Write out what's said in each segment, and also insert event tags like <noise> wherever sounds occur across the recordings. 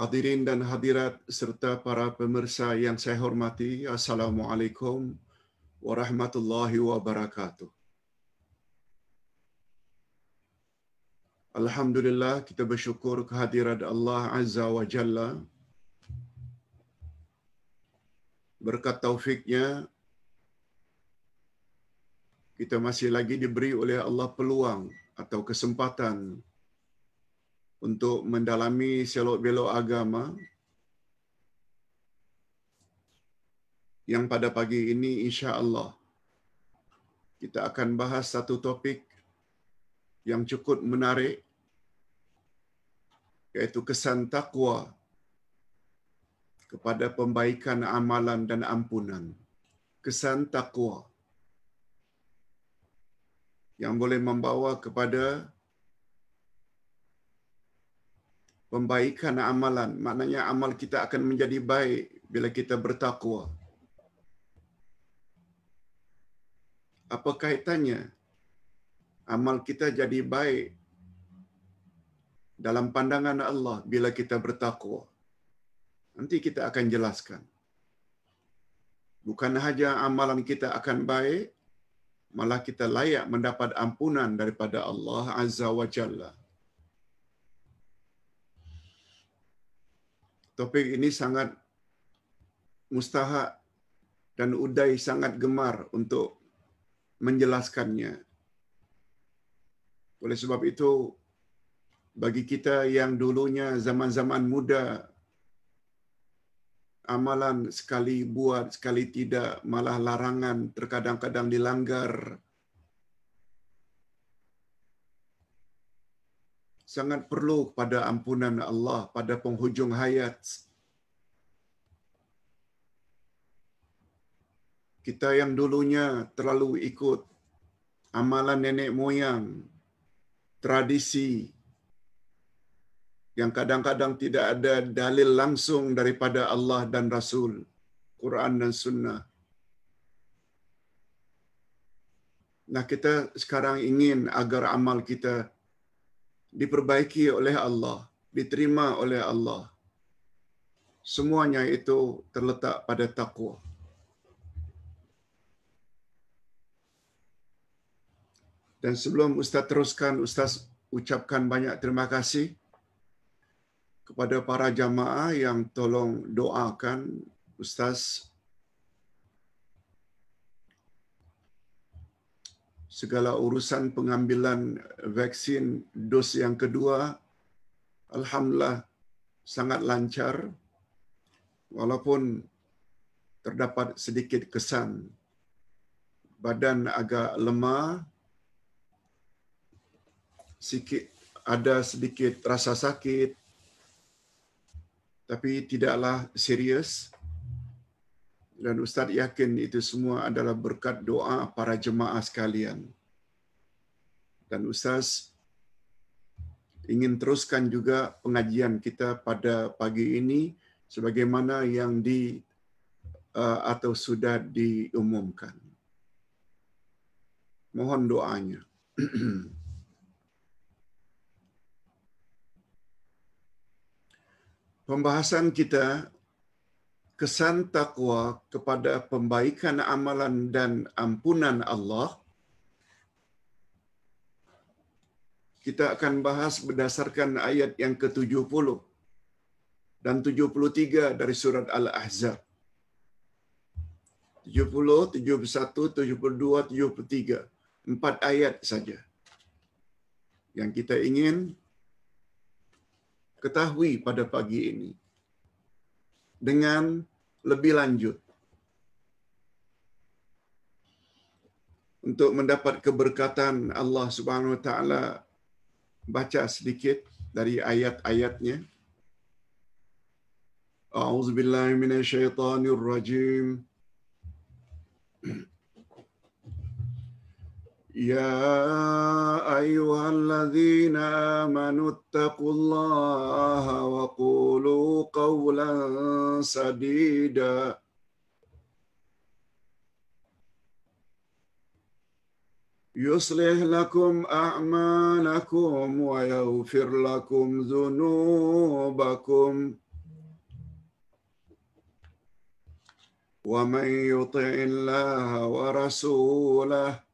Hadirin dan hadirat serta para pemirsa yang saya hormati, Assalamualaikum warahmatullahi wabarakatuh. Alhamdulillah kita bersyukur kehadirat Allah Azza wa Jalla berkat taufiknya kita masih lagi diberi oleh Allah peluang atau kesempatan untuk mendalami selok belok agama yang pada pagi ini insya Allah kita akan bahas satu topik yang cukup menarik yaitu kesan takwa kepada pembaikan amalan dan ampunan kesan takwa yang boleh membawa kepada pembaikan amalan. Maknanya amal kita akan menjadi baik bila kita bertakwa. Apa kaitannya amal kita jadi baik dalam pandangan Allah bila kita bertakwa? Nanti kita akan jelaskan. Bukan hanya amalan kita akan baik, malah kita layak mendapat ampunan daripada Allah Azza wa Jalla. Topik ini sangat mustahak dan Uday sangat gemar untuk menjelaskannya. Oleh sebab itu, bagi kita yang dulunya zaman-zaman muda, amalan sekali buat, sekali tidak, malah larangan, terkadang-kadang dilanggar, sangat perlu pada ampunan Allah pada penghujung hayat. Kita yang dulunya terlalu ikut amalan nenek moyang, tradisi yang kadang-kadang tidak ada dalil langsung daripada Allah dan Rasul, Quran dan Sunnah. Nah kita sekarang ingin agar amal kita diperbaiki oleh Allah, diterima oleh Allah. Semuanya itu terletak pada takwa. Dan sebelum Ustaz teruskan, Ustaz ucapkan banyak terima kasih kepada para jamaah yang tolong doakan Ustaz segala urusan pengambilan vaksin dos yang kedua alhamdulillah sangat lancar walaupun terdapat sedikit kesan badan agak lemah sikit ada sedikit rasa sakit tapi tidaklah serius Dan Ustaz yakin itu semua adalah berkat doa para jemaah sekalian. Dan Ustaz ingin teruskan juga pengajian kita pada pagi ini sebagaimana yang di eh, atau sudah diumumkan. Mohon doanya. <clears throat> Pembahasan kita kesan takwa kepada pembaikan amalan dan ampunan Allah kita akan bahas berdasarkan ayat yang ke-70 dan 73 dari surat Al-Ahzab 70 71 72 73 empat ayat saja yang kita ingin ketahui pada pagi ini dengan lebih lanjut untuk mendapat keberkatan Allah Subhanahu Wa Taala baca sedikit dari ayat-ayatnya. أعوذ بالله من rajim. يا أيها الذين آمنوا اتقوا الله وقولوا قولا سديدا يصلح لكم أعمالكم ويغفر لكم ذنوبكم ومن يطع الله ورسوله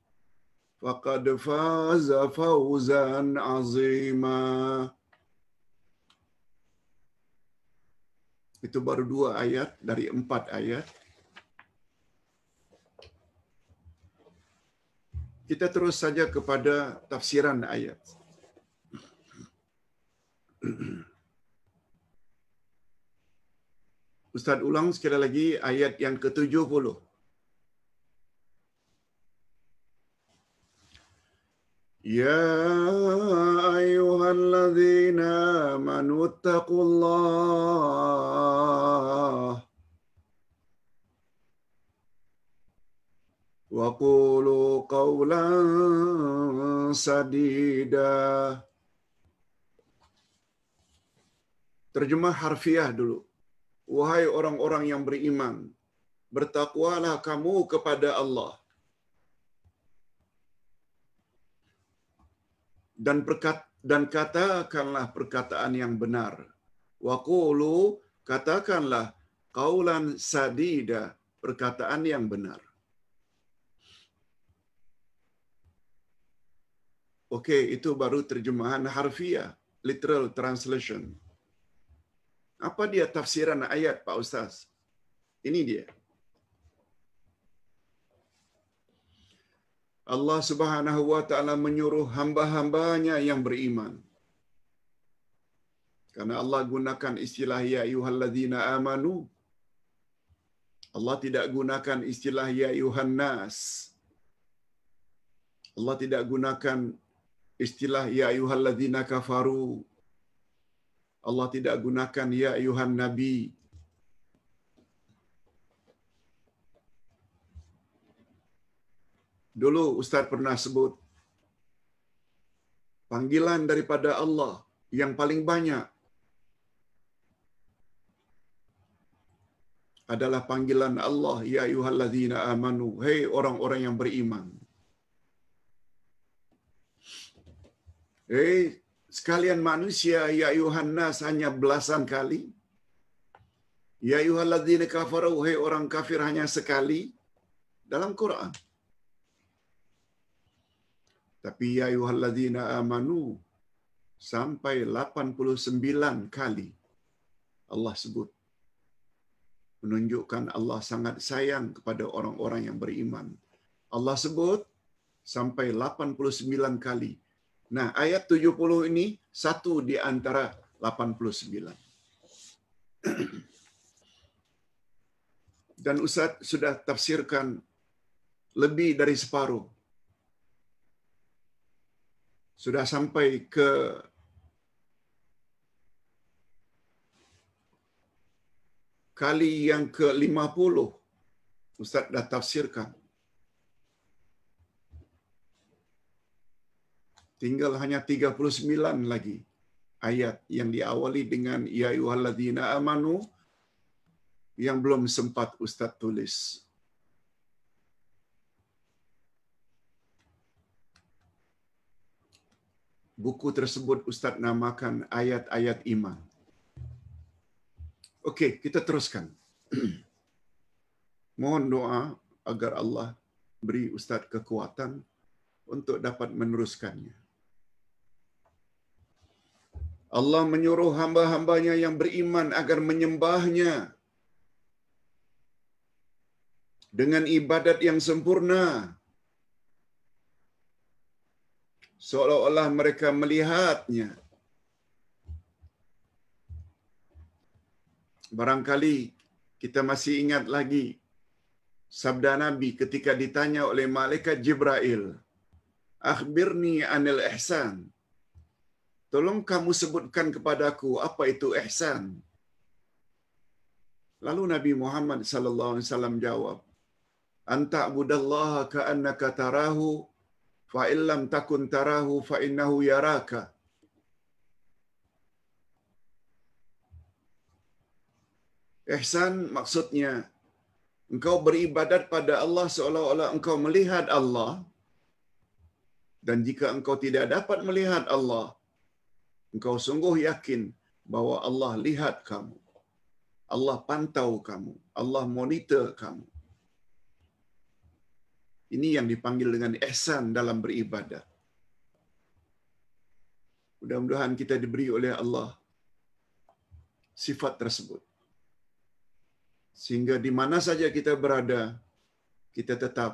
فقد فاز فوزا عظيما Itu baru dua ayat dari empat ayat. Kita terus saja kepada tafsiran ayat. Ustaz ulang sekali lagi ayat yang ke-70. يا أيها الذين آمنوا اتقوا الله وقولوا قولا سديدا Terjemah harfiah dulu. Wahai orang-orang yang beriman, bertakwalah kamu kepada Allah. dan perkat dan katakanlah perkataan yang benar. Wa qulu katakanlah qaulan sadida perkataan yang benar. Oke, okay, itu baru terjemahan harfiah, literal translation. Apa dia tafsiran ayat, Pak Ustaz? Ini dia. Allah Subhanahu wa taala menyuruh hamba-hambanya yang beriman. Karena Allah gunakan istilah ya ayyuhalladzina amanu. Allah tidak gunakan istilah ya ayyuhan nas. Allah tidak gunakan istilah ya ayyuhalladzina kafaru. Allah tidak gunakan ya ayyuhan nabi. dulu Ustaz pernah sebut, panggilan daripada Allah yang paling banyak adalah panggilan Allah, Ya ayuhalladzina amanu, hei orang-orang yang beriman. Hei sekalian manusia, Ya ayuhannas hanya belasan kali. Ya ayuhalladzina kafaru, hei orang kafir hanya sekali. Dalam Quran. Tapi ya ayuhallazina amanu sampai 89 kali Allah sebut menunjukkan Allah sangat sayang kepada orang-orang yang beriman. Allah sebut sampai 89 kali. Nah, ayat 70 ini satu di antara 89. <clears throat> Dan Ustaz sudah tafsirkan lebih dari separuh sudah sampai ke kali yang ke-50 Ustaz dah tafsirkan. Tinggal hanya 39 lagi ayat yang diawali dengan ya ayyuhalladzina amanu yang belum sempat Ustaz tulis. buku tersebut Ustaz namakan Ayat-Ayat Iman. Okey, kita teruskan. <clears throat> Mohon doa agar Allah beri Ustaz kekuatan untuk dapat meneruskannya. Allah menyuruh hamba-hambanya yang beriman agar menyembahnya dengan ibadat yang sempurna. seolah-olah mereka melihatnya. Barangkali kita masih ingat lagi sabda Nabi ketika ditanya oleh malaikat Jibril, "Akhbirni anil ihsan." Tolong kamu sebutkan kepadaku apa itu ihsan. Lalu Nabi Muhammad sallallahu alaihi wasallam jawab, "Anta budallaha ka'annaka tarahu fa illam takun tarahu fa innahu yaraka ihsan maksudnya engkau beribadat pada Allah seolah-olah engkau melihat Allah dan jika engkau tidak dapat melihat Allah engkau sungguh yakin bahwa Allah lihat kamu Allah pantau kamu Allah monitor kamu ini yang dipanggil dengan ihsan dalam beribadah. Mudah-mudahan kita diberi oleh Allah sifat tersebut. Sehingga di mana saja kita berada, kita tetap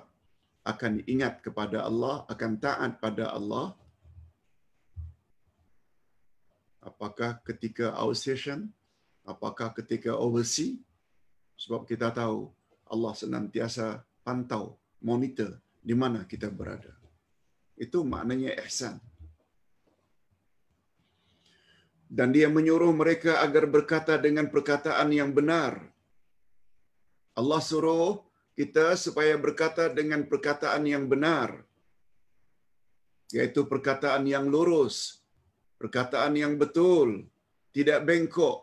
akan ingat kepada Allah, akan taat pada Allah. Apakah ketika outstation, apakah ketika oversea, sebab kita tahu Allah senantiasa pantau monitor di mana kita berada. Itu maknanya ihsan. Dan dia menyuruh mereka agar berkata dengan perkataan yang benar. Allah suruh kita supaya berkata dengan perkataan yang benar. Yaitu perkataan yang lurus. Perkataan yang betul. Tidak bengkok.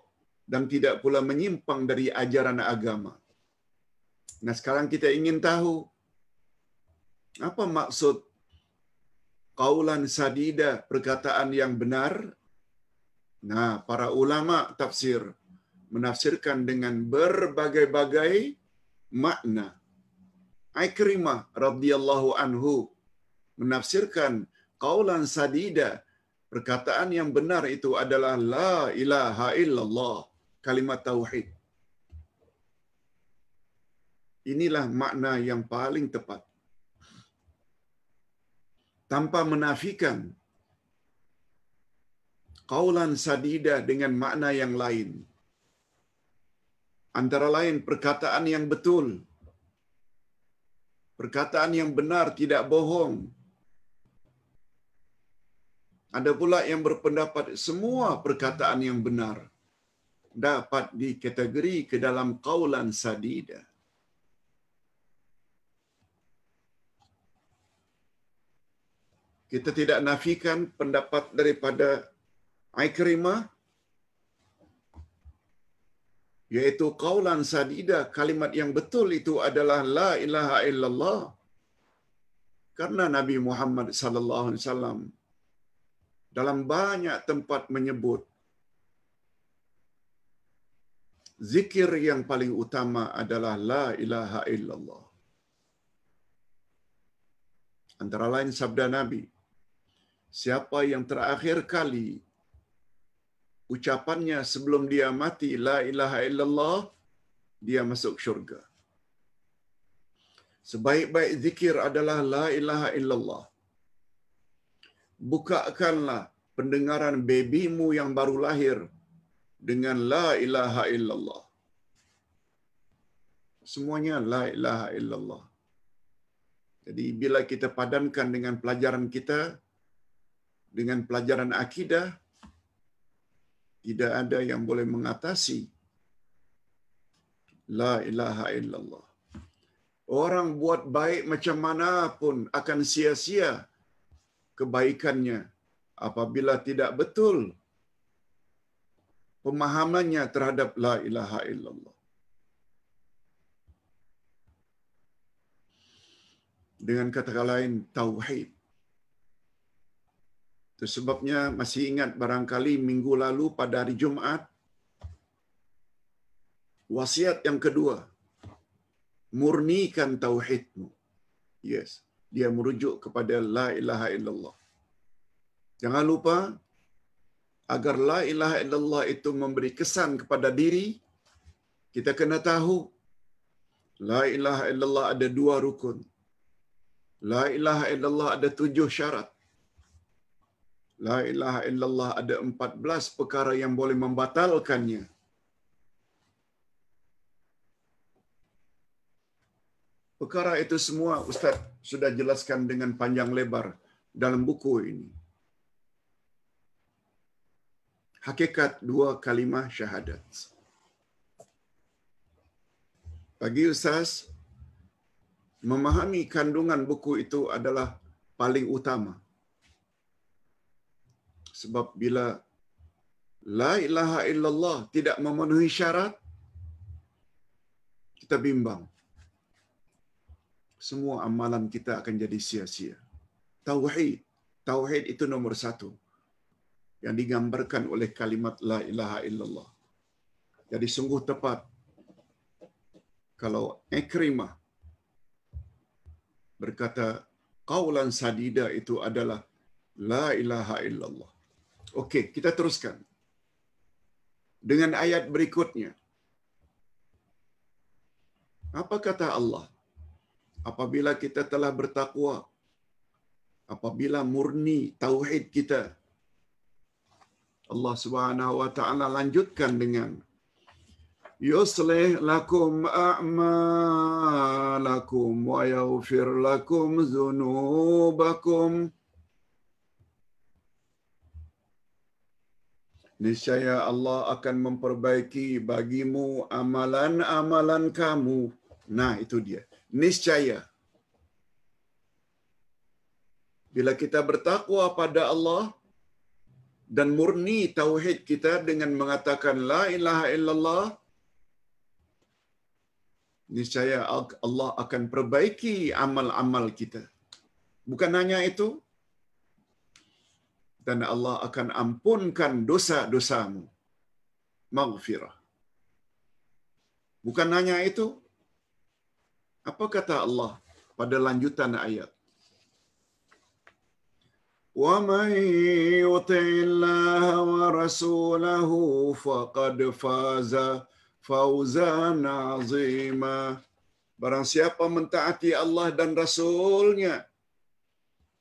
Dan tidak pula menyimpang dari ajaran agama. Nah sekarang kita ingin tahu apa maksud kaulan sadida perkataan yang benar? Nah, para ulama tafsir menafsirkan dengan berbagai-bagai makna. Aikrimah radhiyallahu anhu menafsirkan kaulan sadida perkataan yang benar itu adalah la ilaha illallah kalimat tauhid. Inilah makna yang paling tepat tanpa menafikan kaulan sadida dengan makna yang lain. Antara lain perkataan yang betul, perkataan yang benar tidak bohong. Ada pula yang berpendapat semua perkataan yang benar dapat dikategori ke dalam kaulan sadidah. kita tidak nafikan pendapat daripada Ikrimah yaitu kaulan sadida kalimat yang betul itu adalah la ilaha illallah karena Nabi Muhammad sallallahu alaihi wasallam dalam banyak tempat menyebut zikir yang paling utama adalah la ilaha illallah antara lain sabda Nabi siapa yang terakhir kali ucapannya sebelum dia mati la ilaha illallah dia masuk syurga sebaik-baik zikir adalah la ilaha illallah bukakanlah pendengaran babymu yang baru lahir dengan la ilaha illallah semuanya la ilaha illallah jadi bila kita padankan dengan pelajaran kita dengan pelajaran akidah tidak ada yang boleh mengatasi la ilaha illallah orang buat baik macam mana pun akan sia-sia kebaikannya apabila tidak betul pemahamannya terhadap la ilaha illallah dengan kata lain tauhid Sebabnya masih ingat barangkali minggu lalu pada hari Jumat wasiat yang kedua murnikan tauhidmu. Yes, dia merujuk kepada la ilaha illallah. Jangan lupa agar la ilaha illallah itu memberi kesan kepada diri kita kena tahu la ilaha illallah ada dua rukun. La ilaha illallah ada tujuh syarat. La ilaha illallah ada empat belas perkara yang boleh membatalkannya. Perkara itu semua Ustaz sudah jelaskan dengan panjang lebar dalam buku ini. Hakikat dua kalimah syahadat. Bagi Ustaz, memahami kandungan buku itu adalah paling utama. Sebab bila la ilaha illallah tidak memenuhi syarat, kita bimbang. Semua amalan kita akan jadi sia-sia. Tauhid. Tauhid itu nomor satu. Yang digambarkan oleh kalimat la ilaha illallah. Jadi sungguh tepat. Kalau ikrimah berkata, kaulan sadida itu adalah la ilaha illallah. Okey, kita teruskan. Dengan ayat berikutnya. Apa kata Allah? Apabila kita telah bertakwa, apabila murni tauhid kita, Allah Subhanahu wa taala lanjutkan dengan Yusleh lakum a'malakum wa yaghfir lakum zunubakum. Niscaya Allah akan memperbaiki bagimu amalan-amalan kamu. Nah, itu dia. Niscaya. Bila kita bertakwa pada Allah dan murni tauhid kita dengan mengatakan la ilaha illallah, niscaya Allah akan perbaiki amal-amal kita. Bukan hanya itu, dan Allah akan ampunkan dosa-dosamu. Maghfirah. Bukan hanya itu. Apa kata Allah pada lanjutan ayat? Wa may yuti Allah wa rasulahu faqad faza fawzan azima. Barang siapa mentaati Allah dan Rasulnya,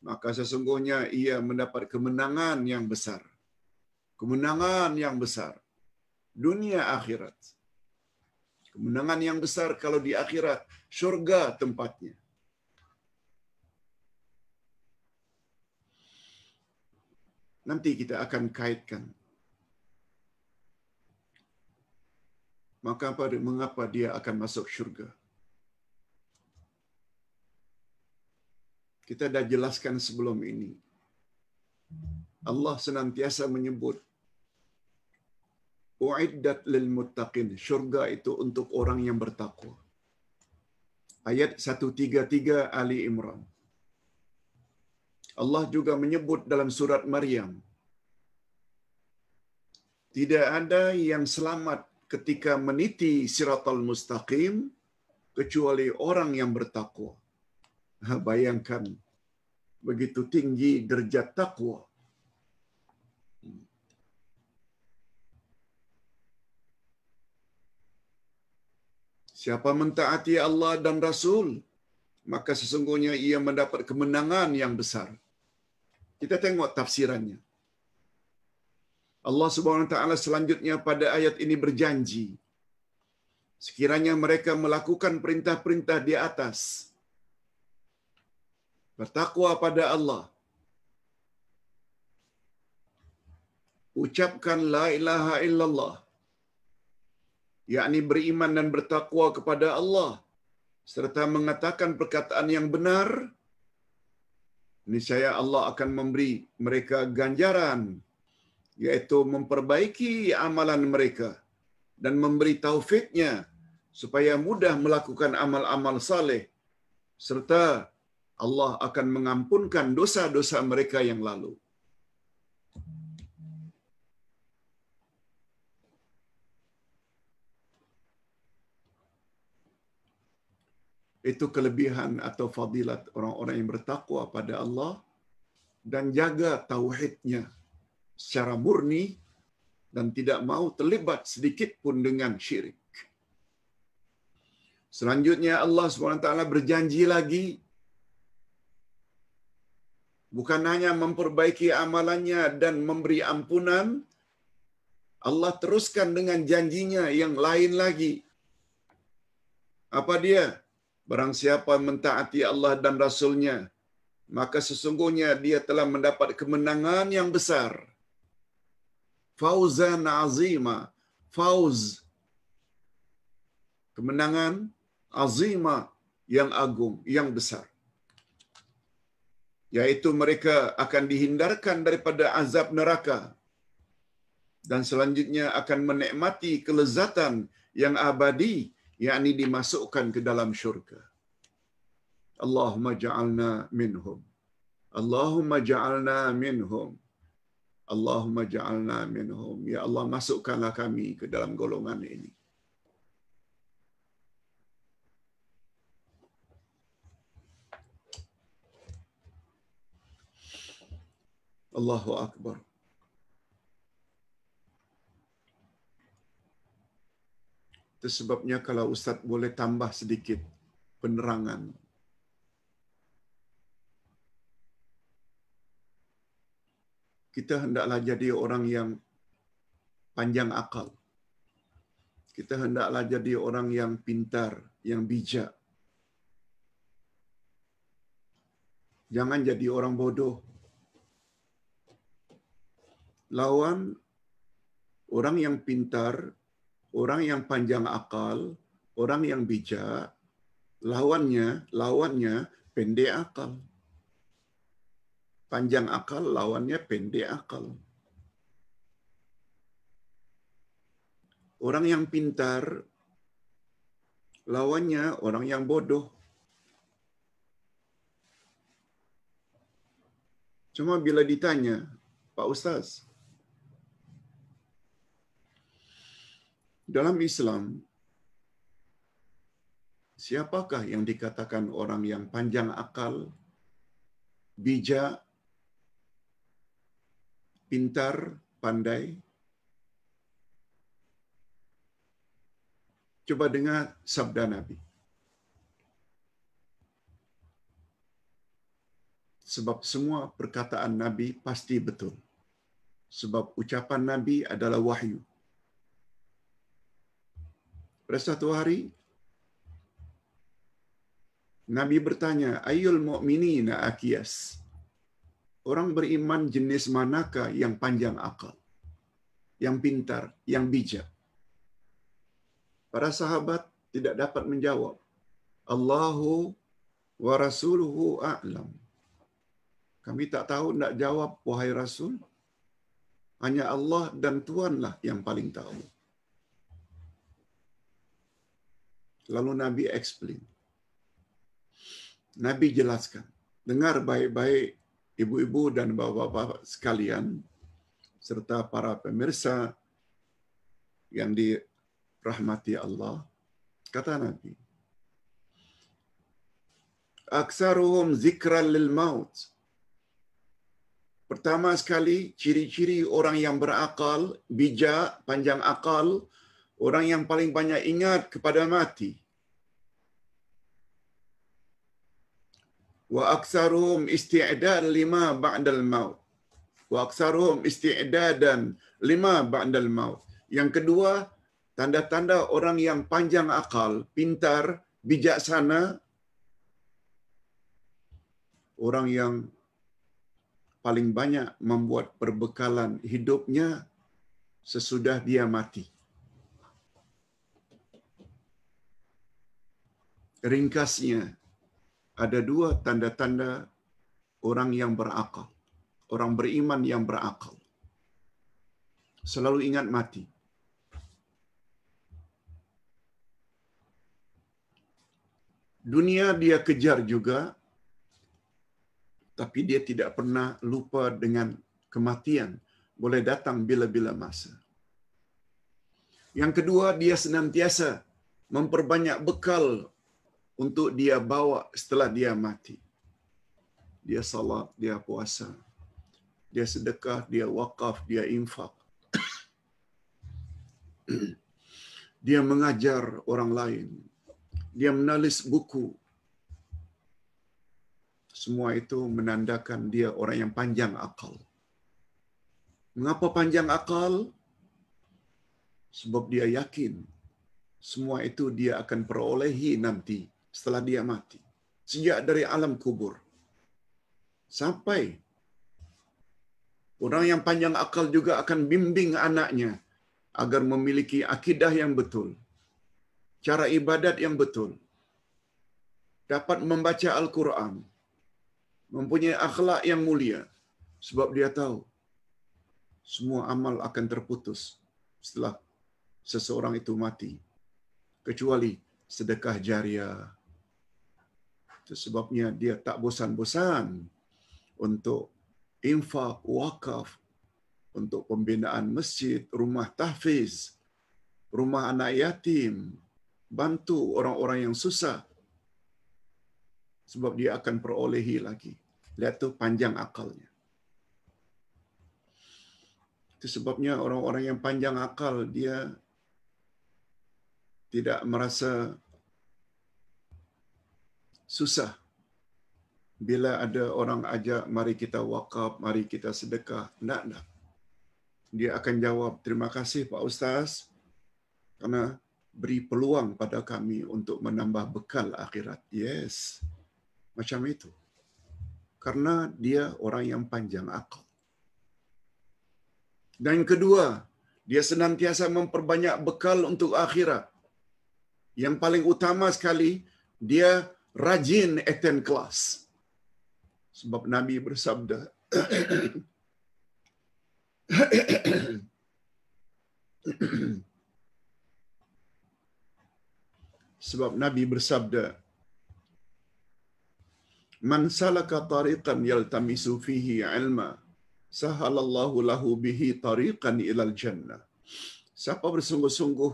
maka sesungguhnya ia mendapat kemenangan yang besar. Kemenangan yang besar. Dunia akhirat. Kemenangan yang besar kalau di akhirat, syurga tempatnya. Nanti kita akan kaitkan. Maka pada mengapa dia akan masuk syurga? kita dah jelaskan sebelum ini. Allah senantiasa menyebut U'iddat lil muttaqin, syurga itu untuk orang yang bertakwa. Ayat 133 Ali Imran. Allah juga menyebut dalam surat Maryam. Tidak ada yang selamat ketika meniti siratal mustaqim kecuali orang yang bertakwa. Ha, bayangkan begitu tinggi derajat takwa. Siapa mentaati Allah dan Rasul, maka sesungguhnya ia mendapat kemenangan yang besar. Kita tengok tafsirannya. Allah Subhanahu wa taala selanjutnya pada ayat ini berjanji sekiranya mereka melakukan perintah-perintah di atas bertakwa pada Allah. Ucapkan la ilaha illallah. Yakni beriman dan bertakwa kepada Allah serta mengatakan perkataan yang benar niscaya Allah akan memberi mereka ganjaran yaitu memperbaiki amalan mereka dan memberi taufiknya supaya mudah melakukan amal-amal saleh serta Allah akan mengampunkan dosa-dosa mereka yang lalu. Itu kelebihan atau fadilat orang-orang yang bertakwa pada Allah dan jaga tauhidnya secara murni dan tidak mau terlibat sedikit pun dengan syirik. Selanjutnya Allah SWT berjanji lagi bukan hanya memperbaiki amalannya dan memberi ampunan, Allah teruskan dengan janjinya yang lain lagi. Apa dia? Barang siapa mentaati Allah dan Rasulnya, maka sesungguhnya dia telah mendapat kemenangan yang besar. Fauzan azima, fauz. Kemenangan azima yang agung, yang besar yaitu mereka akan dihindarkan daripada azab neraka dan selanjutnya akan menikmati kelezatan yang abadi yakni dimasukkan ke dalam syurga Allahumma ja'alna minhum Allahumma ja'alna minhum Allahumma ja'alna minhum ya Allah masukkanlah kami ke dalam golongan ini Allahu Akbar. Itu sebabnya kalau Ustaz boleh tambah sedikit penerangan. Kita hendaklah jadi orang yang panjang akal. Kita hendaklah jadi orang yang pintar, yang bijak. Jangan jadi orang bodoh. lawan orang yang pintar, orang yang panjang akal, orang yang bijak, lawannya, lawannya pendek akal. Panjang akal lawannya pendek akal. Orang yang pintar lawannya orang yang bodoh. Cuma bila ditanya, Pak Ustaz, dalam Islam, siapakah yang dikatakan orang yang panjang akal, bijak, pintar, pandai? Coba dengar sabda Nabi. Sebab semua perkataan Nabi pasti betul. Sebab ucapan Nabi adalah wahyu. Pada satu hari, Nabi bertanya, Ayul mu'minina akiyas. Orang beriman jenis manakah yang panjang akal, yang pintar, yang bijak. Para sahabat tidak dapat menjawab. Allahu wa rasuluhu a'lam. Kami tak tahu nak jawab, wahai Rasul. Hanya Allah dan Tuhanlah yang paling tahu. Lalu Nabi explain. Nabi jelaskan. Dengar baik-baik ibu-ibu dan bapak-bapak sekalian serta para pemirsa yang dirahmati Allah. Kata Nabi, Aksaruhum zikran lil maut. Pertama sekali, ciri-ciri orang yang berakal, bijak, panjang akal, orang yang paling banyak ingat kepada mati. Wa aksarum isti'dad lima ba'dal maut. Wa aksaruhum isti'dadan lima ba'dal maut. Yang kedua, tanda-tanda orang yang panjang akal, pintar, bijaksana, orang yang paling banyak membuat perbekalan hidupnya sesudah dia mati. Ringkasnya, ada dua tanda-tanda orang yang berakal. Orang beriman yang berakal. Selalu ingat mati. Dunia dia kejar juga, tapi dia tidak pernah lupa dengan kematian. Boleh datang bila-bila masa. Yang kedua, dia senantiasa memperbanyak bekal untuk dia bawa setelah dia mati. Dia salat, dia puasa, dia sedekah, dia wakaf, dia infak. <clears throat> dia mengajar orang lain. Dia menulis buku. Semua itu menandakan dia orang yang panjang akal. Mengapa panjang akal? Sebab dia yakin semua itu dia akan perolehi nanti setelah dia mati. Sejak dari alam kubur. Sampai orang yang panjang akal juga akan bimbing anaknya agar memiliki akidah yang betul. Cara ibadat yang betul. Dapat membaca Al-Quran. Mempunyai akhlak yang mulia. Sebab dia tahu semua amal akan terputus setelah seseorang itu mati. Kecuali sedekah jariah. Itu sebabnya dia tak bosan-bosan untuk infak wakaf untuk pembinaan masjid, rumah tahfiz, rumah anak yatim, bantu orang-orang yang susah. Sebab dia akan perolehi lagi. Lihat tu panjang akalnya. Itu sebabnya orang-orang yang panjang akal dia tidak merasa susah bila ada orang ajak mari kita wakaf, mari kita sedekah, tidak tidak. Dia akan jawab terima kasih Pak Ustaz karena beri peluang pada kami untuk menambah bekal akhirat. Yes, macam itu. Karena dia orang yang panjang akal. Dan yang kedua, dia senantiasa memperbanyak bekal untuk akhirat. Yang paling utama sekali, dia rajin attend kelas. Sebab Nabi bersabda, Sebab Nabi bersabda, Man salaka tariqan yaltamisu fihi ilma, sahalallahu lahu bihi tariqan ilal jannah. Siapa bersungguh-sungguh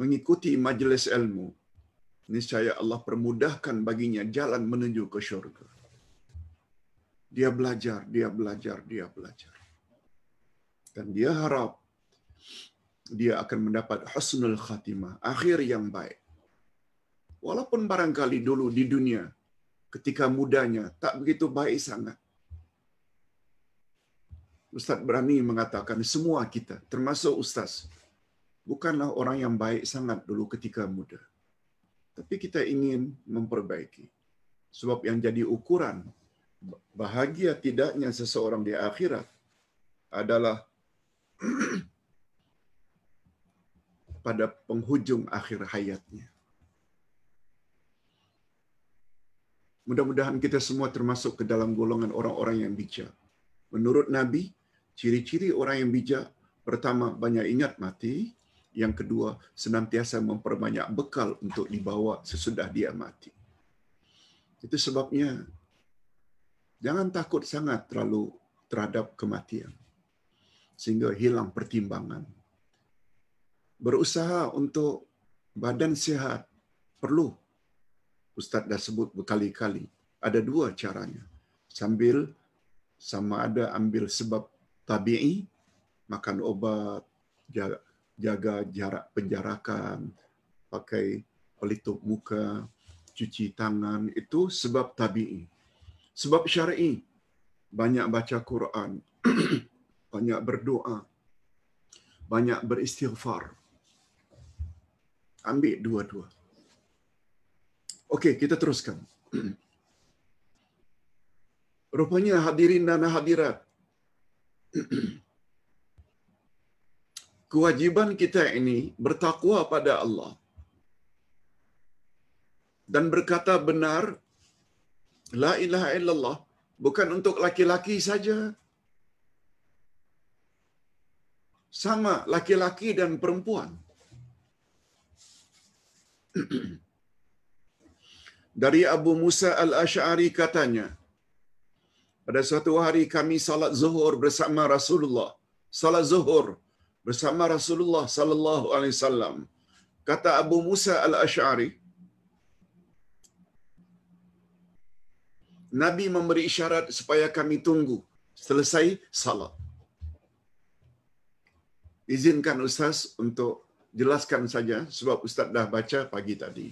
mengikuti majlis ilmu, niscaya Allah permudahkan baginya jalan menuju ke syurga. Dia belajar, dia belajar, dia belajar. Dan dia harap dia akan mendapat husnul khatimah, akhir yang baik. Walaupun barangkali dulu di dunia, ketika mudanya, tak begitu baik sangat. Ustaz berani mengatakan semua kita, termasuk Ustaz, bukanlah orang yang baik sangat dulu ketika muda tapi kita ingin memperbaiki. Sebab yang jadi ukuran bahagia tidaknya seseorang di akhirat adalah <clears throat> pada penghujung akhir hayatnya. Mudah-mudahan kita semua termasuk ke dalam golongan orang-orang yang bijak. Menurut Nabi, ciri-ciri orang yang bijak pertama banyak ingat mati, Yang kedua, senantiasa memperbanyak bekal untuk dibawa sesudah dia mati. Itu sebabnya jangan takut sangat terlalu terhadap kematian sehingga hilang pertimbangan. Berusaha untuk badan sehat perlu. Ustaz dah sebut berkali-kali. Ada dua caranya. Sambil sama ada ambil sebab tabi'i, makan obat, jaga, jaga jarak penjarakan, pakai pelitup muka, cuci tangan, itu sebab tabi'i. Sebab syar'i, banyak baca Quran, <clears throat> banyak berdoa, banyak beristighfar. Ambil dua-dua. Okey, kita teruskan. <clears throat> Rupanya hadirin dan hadirat, <clears throat> kewajiban kita ini bertakwa pada Allah dan berkata benar la ilaha illallah bukan untuk laki-laki saja sama laki-laki dan perempuan <clears throat> dari Abu Musa al-Ash'ari katanya pada suatu hari kami salat zuhur bersama Rasulullah salat zuhur bersama Rasulullah sallallahu alaihi wasallam. Kata Abu Musa al Ashari Nabi memberi isyarat supaya kami tunggu selesai salat. Izinkan ustaz untuk jelaskan saja sebab ustaz dah baca pagi tadi.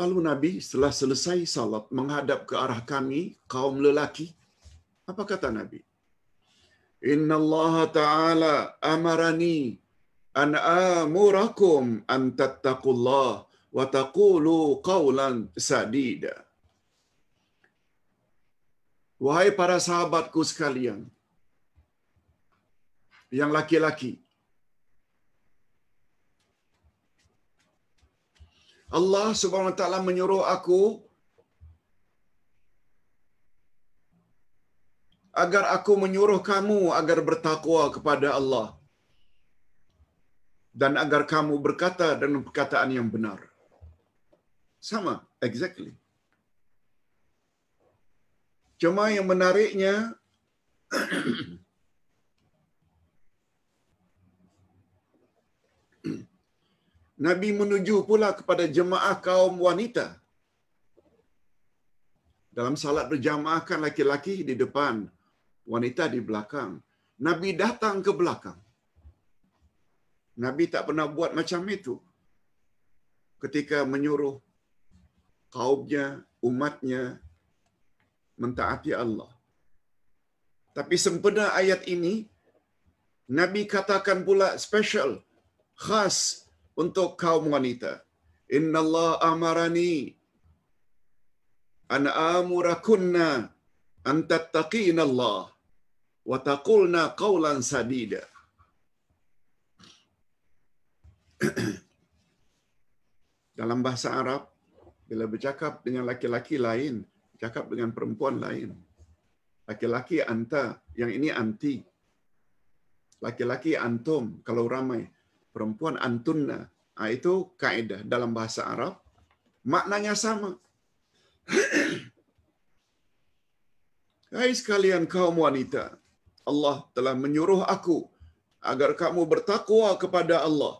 Lalu Nabi setelah selesai salat menghadap ke arah kami kaum lelaki apa kata Nabi? Inna Allah Ta'ala amarani an amurakum an tattaqullah wa taqulu qawlan sadida. Wahai para sahabatku sekalian, yang laki-laki, Allah Subhanahu Wa Ta'ala menyuruh aku agar aku menyuruh kamu agar bertakwa kepada Allah dan agar kamu berkata dengan perkataan yang benar. Sama, exactly. Cuma yang menariknya <clears throat> Nabi menuju pula kepada jemaah kaum wanita. Dalam salat berjamaah kan laki-laki di depan, wanita di belakang. Nabi datang ke belakang. Nabi tak pernah buat macam itu. Ketika menyuruh kaumnya, umatnya mentaati Allah. Tapi sempena ayat ini, Nabi katakan pula special, khas untuk kaum wanita. Inna Allah amarani an amurakunna an Allah wa taqulna qawlan sadida <clears throat> dalam bahasa Arab bila bercakap dengan laki-laki lain cakap dengan perempuan lain laki-laki anta yang ini anti laki-laki antum kalau ramai perempuan antunna nah, ha, itu kaedah dalam bahasa Arab maknanya sama <clears throat> Hai sekalian kaum wanita, Allah telah menyuruh aku agar kamu bertakwa kepada Allah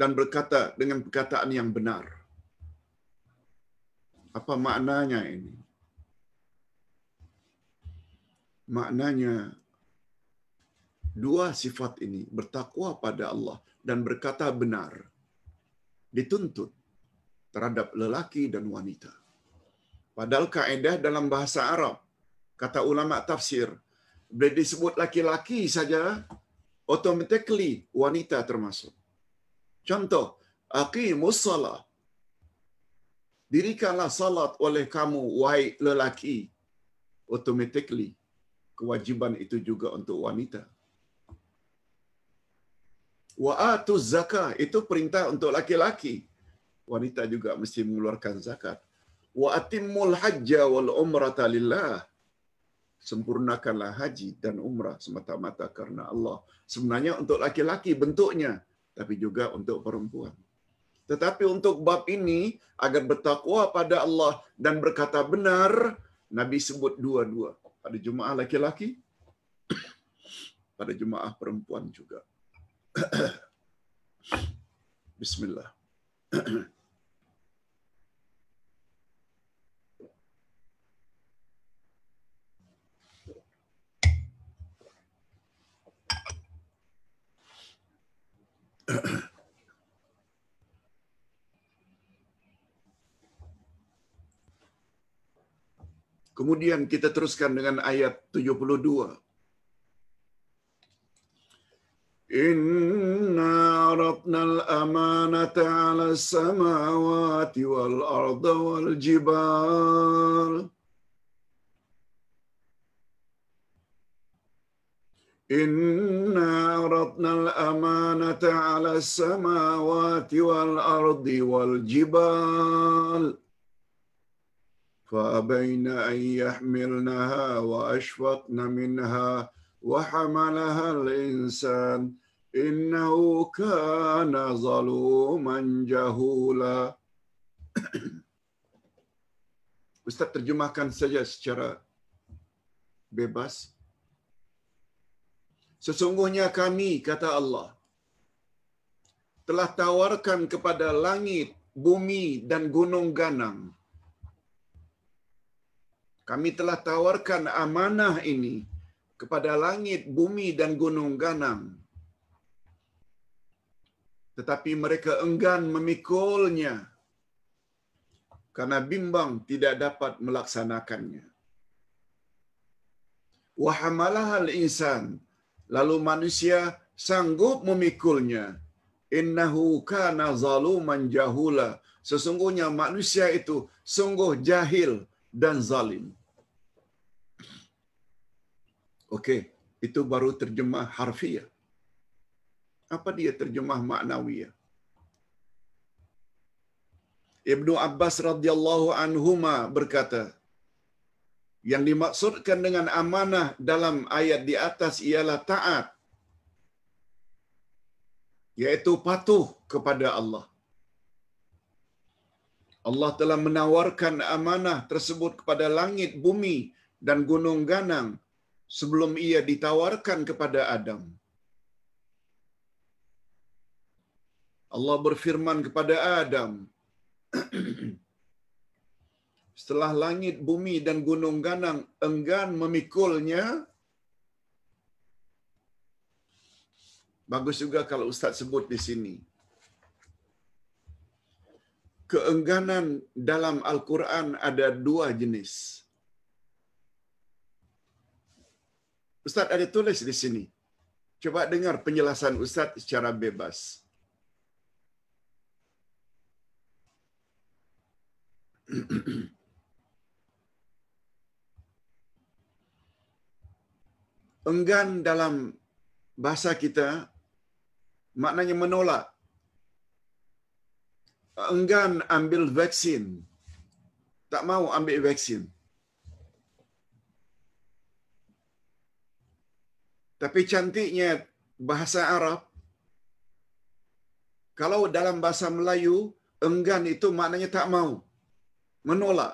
dan berkata dengan perkataan yang benar. Apa maknanya ini? Maknanya dua sifat ini, bertakwa pada Allah dan berkata benar dituntut terhadap lelaki dan wanita. Padahal kaidah dalam bahasa Arab, kata ulama tafsir, bila disebut laki-laki saja, automatically wanita termasuk. Contoh, aqimus salat. Dirikanlah salat oleh kamu, wahai lelaki. Automatically, kewajiban itu juga untuk wanita. Wa'atu zakah, itu perintah untuk laki-laki. Wanita juga mesti mengeluarkan zakat. Wa'atimul hajjah wal umrata lillah sempurnakanlah haji dan umrah semata-mata karena Allah. Sebenarnya untuk laki-laki bentuknya, tapi juga untuk perempuan. Tetapi untuk bab ini, agar bertakwa pada Allah dan berkata benar, Nabi sebut dua-dua. Pada jemaah laki-laki, <coughs> pada jemaah perempuan juga. <coughs> Bismillah. Bismillah. <coughs> <clears throat> Kemudian kita teruskan dengan ayat 72. Inna al amanata ala samawati wal arda wal jibal. إنا عرضنا الأمانة على السماوات والأرض والجبال فأبين أن يحملنها وأشفقن منها وحملها الإنسان إنه كان ظلوما جهولا <coughs> Ustaz terjemahkan saja secara bebas Sesungguhnya kami, kata Allah, telah tawarkan kepada langit, bumi dan gunung ganang. Kami telah tawarkan amanah ini kepada langit, bumi dan gunung ganang. Tetapi mereka enggan memikulnya karena bimbang tidak dapat melaksanakannya. Wahamalah hal insan lalu manusia sanggup memikulnya innahu kana zaluman jahula sesungguhnya manusia itu sungguh jahil dan zalim okey itu baru terjemah harfiah apa dia terjemah maknawiyah Ibnu Abbas radhiyallahu anhuma berkata, yang dimaksudkan dengan amanah dalam ayat di atas ialah taat. Yaitu patuh kepada Allah. Allah telah menawarkan amanah tersebut kepada langit, bumi dan gunung ganang sebelum ia ditawarkan kepada Adam. Allah berfirman kepada Adam, <clears throat> setelah langit, bumi dan gunung ganang enggan memikulnya. Bagus juga kalau Ustaz sebut di sini. Keengganan dalam Al-Quran ada dua jenis. Ustaz ada tulis di sini. Coba dengar penjelasan Ustaz secara bebas. Mm-hmm. <clears throat> enggan dalam bahasa kita maknanya menolak enggan ambil vaksin tak mau ambil vaksin tapi cantiknya bahasa Arab kalau dalam bahasa Melayu enggan itu maknanya tak mau menolak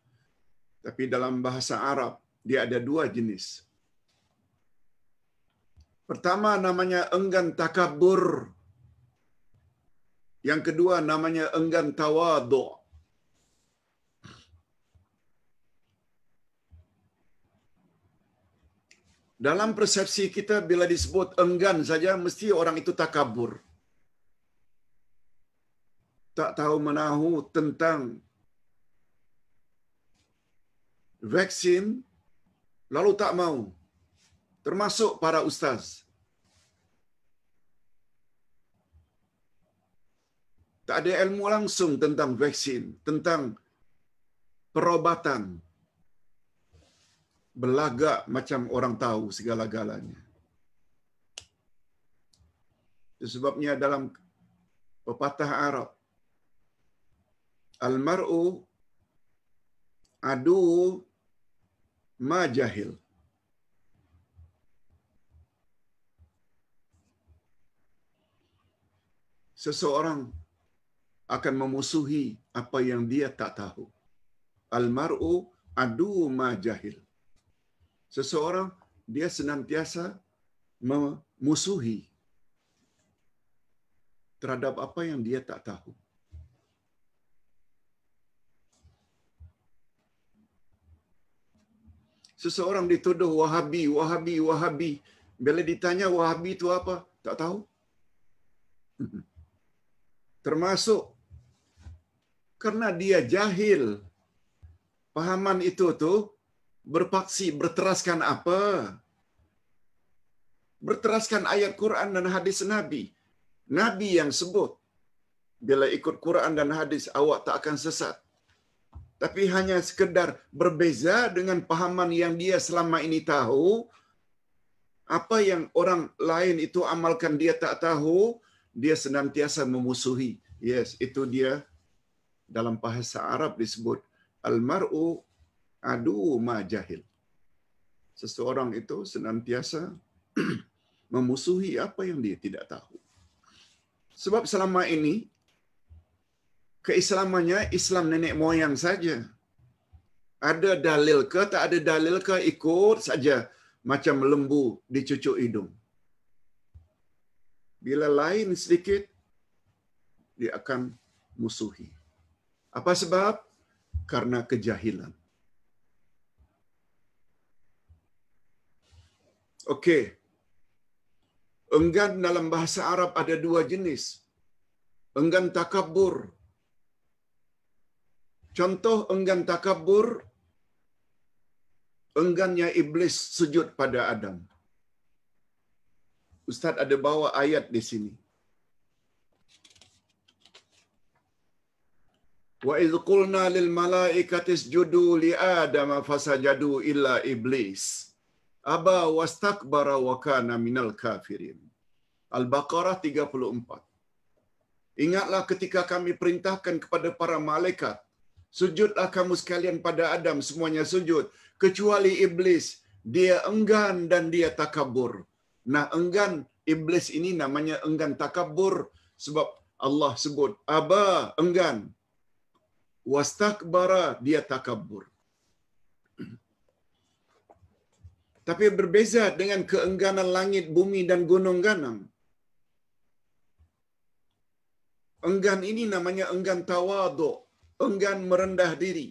<clears throat> tapi dalam bahasa Arab dia ada dua jenis Pertama namanya enggan takabur. Yang kedua namanya enggan tawadu. Dalam persepsi kita bila disebut enggan saja mesti orang itu takabur. Tak tahu menahu tentang vaksin lalu tak mau termasuk para ustaz. Tak ada ilmu langsung tentang vaksin, tentang perobatan. Belagak macam orang tahu segala-galanya. Sebabnya dalam pepatah Arab, Al-mar'u adu majahil. seseorang akan memusuhi apa yang dia tak tahu. Almaru adu ma jahil. Seseorang dia senantiasa memusuhi terhadap apa yang dia tak tahu. Seseorang dituduh wahabi, wahabi, wahabi. Bila ditanya wahabi itu apa? Tak tahu. <laughs> termasuk karena dia jahil pahaman itu tu berpaksi berteraskan apa berteraskan ayat Quran dan hadis Nabi Nabi yang sebut bila ikut Quran dan hadis awak tak akan sesat tapi hanya sekedar berbeza dengan pahaman yang dia selama ini tahu apa yang orang lain itu amalkan dia tak tahu dia senantiasa memusuhi. Yes, itu dia dalam bahasa Arab disebut almaru adu ma jahil. Seseorang itu senantiasa <clears throat> memusuhi apa yang dia tidak tahu. Sebab selama ini keislamannya Islam nenek moyang saja. Ada dalil ke tak ada dalil ke ikut saja macam lembu dicucuk hidung bila lain sedikit dia akan musuhi. Apa sebab? Karena kejahilan. Okey. Enggan dalam bahasa Arab ada dua jenis. Enggan takabur. Contoh enggan takabur, enggannya iblis sujud pada Adam. Ustaz ada bawa ayat di sini. Wa idh qulna lil malaikati isjudu li adama fasajadu illa iblis. Aba wastakbara wa kana minal kafirin. Al-Baqarah 34. Ingatlah ketika kami perintahkan kepada para malaikat, sujudlah kamu sekalian pada Adam semuanya sujud kecuali iblis. Dia enggan dan dia takabur nah enggan iblis ini namanya enggan takabur sebab Allah sebut aba enggan wastakbara dia takabur <clears throat> tapi berbeza dengan keengganan langit bumi dan gunung ganang enggan ini namanya enggan tawadu, enggan merendah diri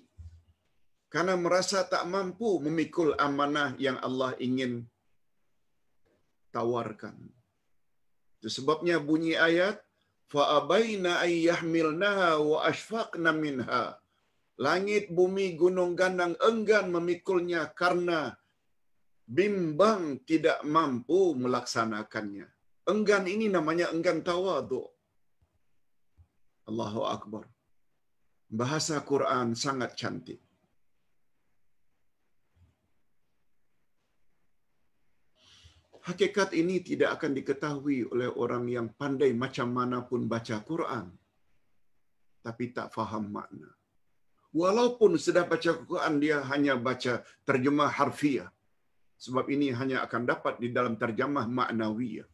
karena merasa tak mampu memikul amanah yang Allah ingin tawarkan. Itu sebabnya bunyi ayat fa abaina ayyahmilnaha wa ashfaqna minha. Langit, bumi, gunung, gandang enggan memikulnya karena bimbang tidak mampu melaksanakannya. Enggan ini namanya enggan tawadu. Allahu Akbar. Bahasa Quran sangat cantik. Hakikat ini tidak akan diketahui oleh orang yang pandai macam mana pun baca Quran tapi tak faham makna. Walaupun sudah baca Quran dia hanya baca terjemah harfiah. Sebab ini hanya akan dapat di dalam terjemah maknawiyah.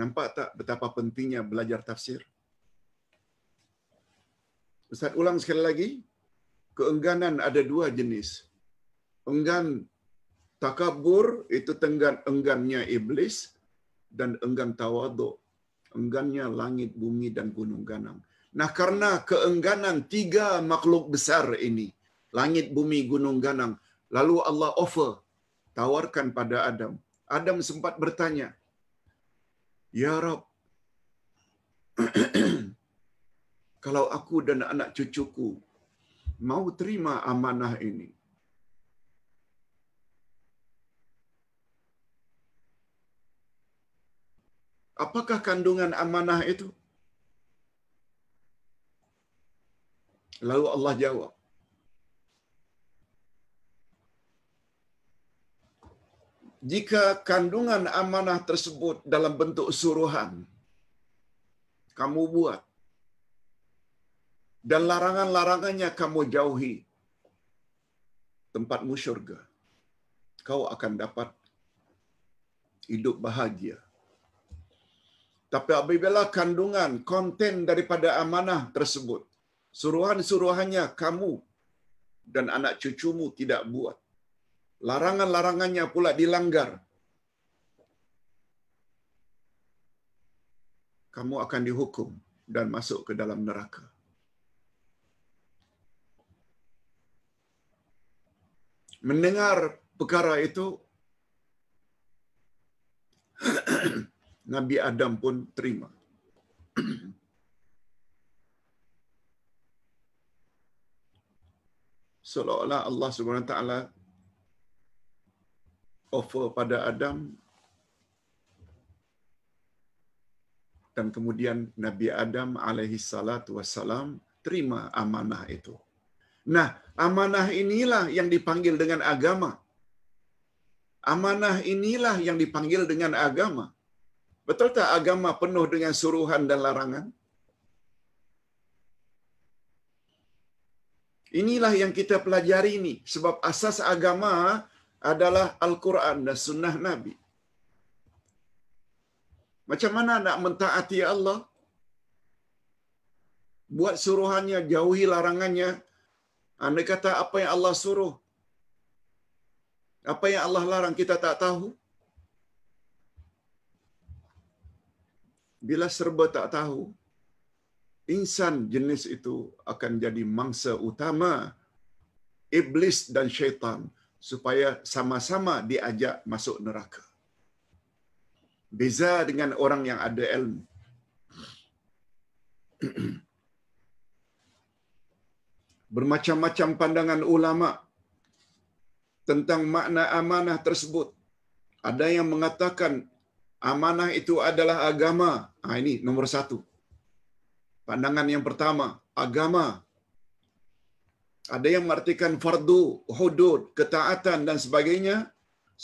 Nampak tak betapa pentingnya belajar tafsir? Ustaz ulang sekali lagi. Keengganan ada dua jenis. Enggan takabur itu tenggan enggannya iblis dan enggan tawaduk enggannya langit bumi dan gunung ganang nah karena keengganan tiga makhluk besar ini langit bumi gunung ganang lalu Allah offer tawarkan pada Adam Adam sempat bertanya ya rab <clears throat> kalau aku dan anak cucuku mau terima amanah ini Apakah kandungan amanah itu? Lalu Allah jawab. Jika kandungan amanah tersebut dalam bentuk suruhan, kamu buat. Dan larangan-larangannya kamu jauhi. Tempatmu syurga. Kau akan dapat hidup bahagia Tapi apabila kandungan, konten daripada amanah tersebut, suruhan-suruhannya kamu dan anak cucumu tidak buat. Larangan-larangannya pula dilanggar. Kamu akan dihukum dan masuk ke dalam neraka. Mendengar perkara itu, <clears throat> Nabi Adam pun terima. <clears throat> Seolah-olah Allah Subhanahu Wa Taala offer pada Adam dan kemudian Nabi Adam alaihi salatu wasalam terima amanah itu. Nah, amanah inilah yang dipanggil dengan agama. Amanah inilah yang dipanggil dengan agama. Betul tak agama penuh dengan suruhan dan larangan? Inilah yang kita pelajari ini. Sebab asas agama adalah Al-Quran dan Sunnah Nabi. Macam mana nak mentaati Allah? Buat suruhannya, jauhi larangannya. Anda kata apa yang Allah suruh. Apa yang Allah larang kita tak tahu. bila serba tak tahu, insan jenis itu akan jadi mangsa utama iblis dan syaitan supaya sama-sama diajak masuk neraka. Beza dengan orang yang ada ilmu. <clears throat> Bermacam-macam pandangan ulama tentang makna amanah tersebut. Ada yang mengatakan amanah itu adalah agama, Nah, ini nomor satu. Pandangan yang pertama, agama. Ada yang mengartikan fardu, hudud, ketaatan dan sebagainya.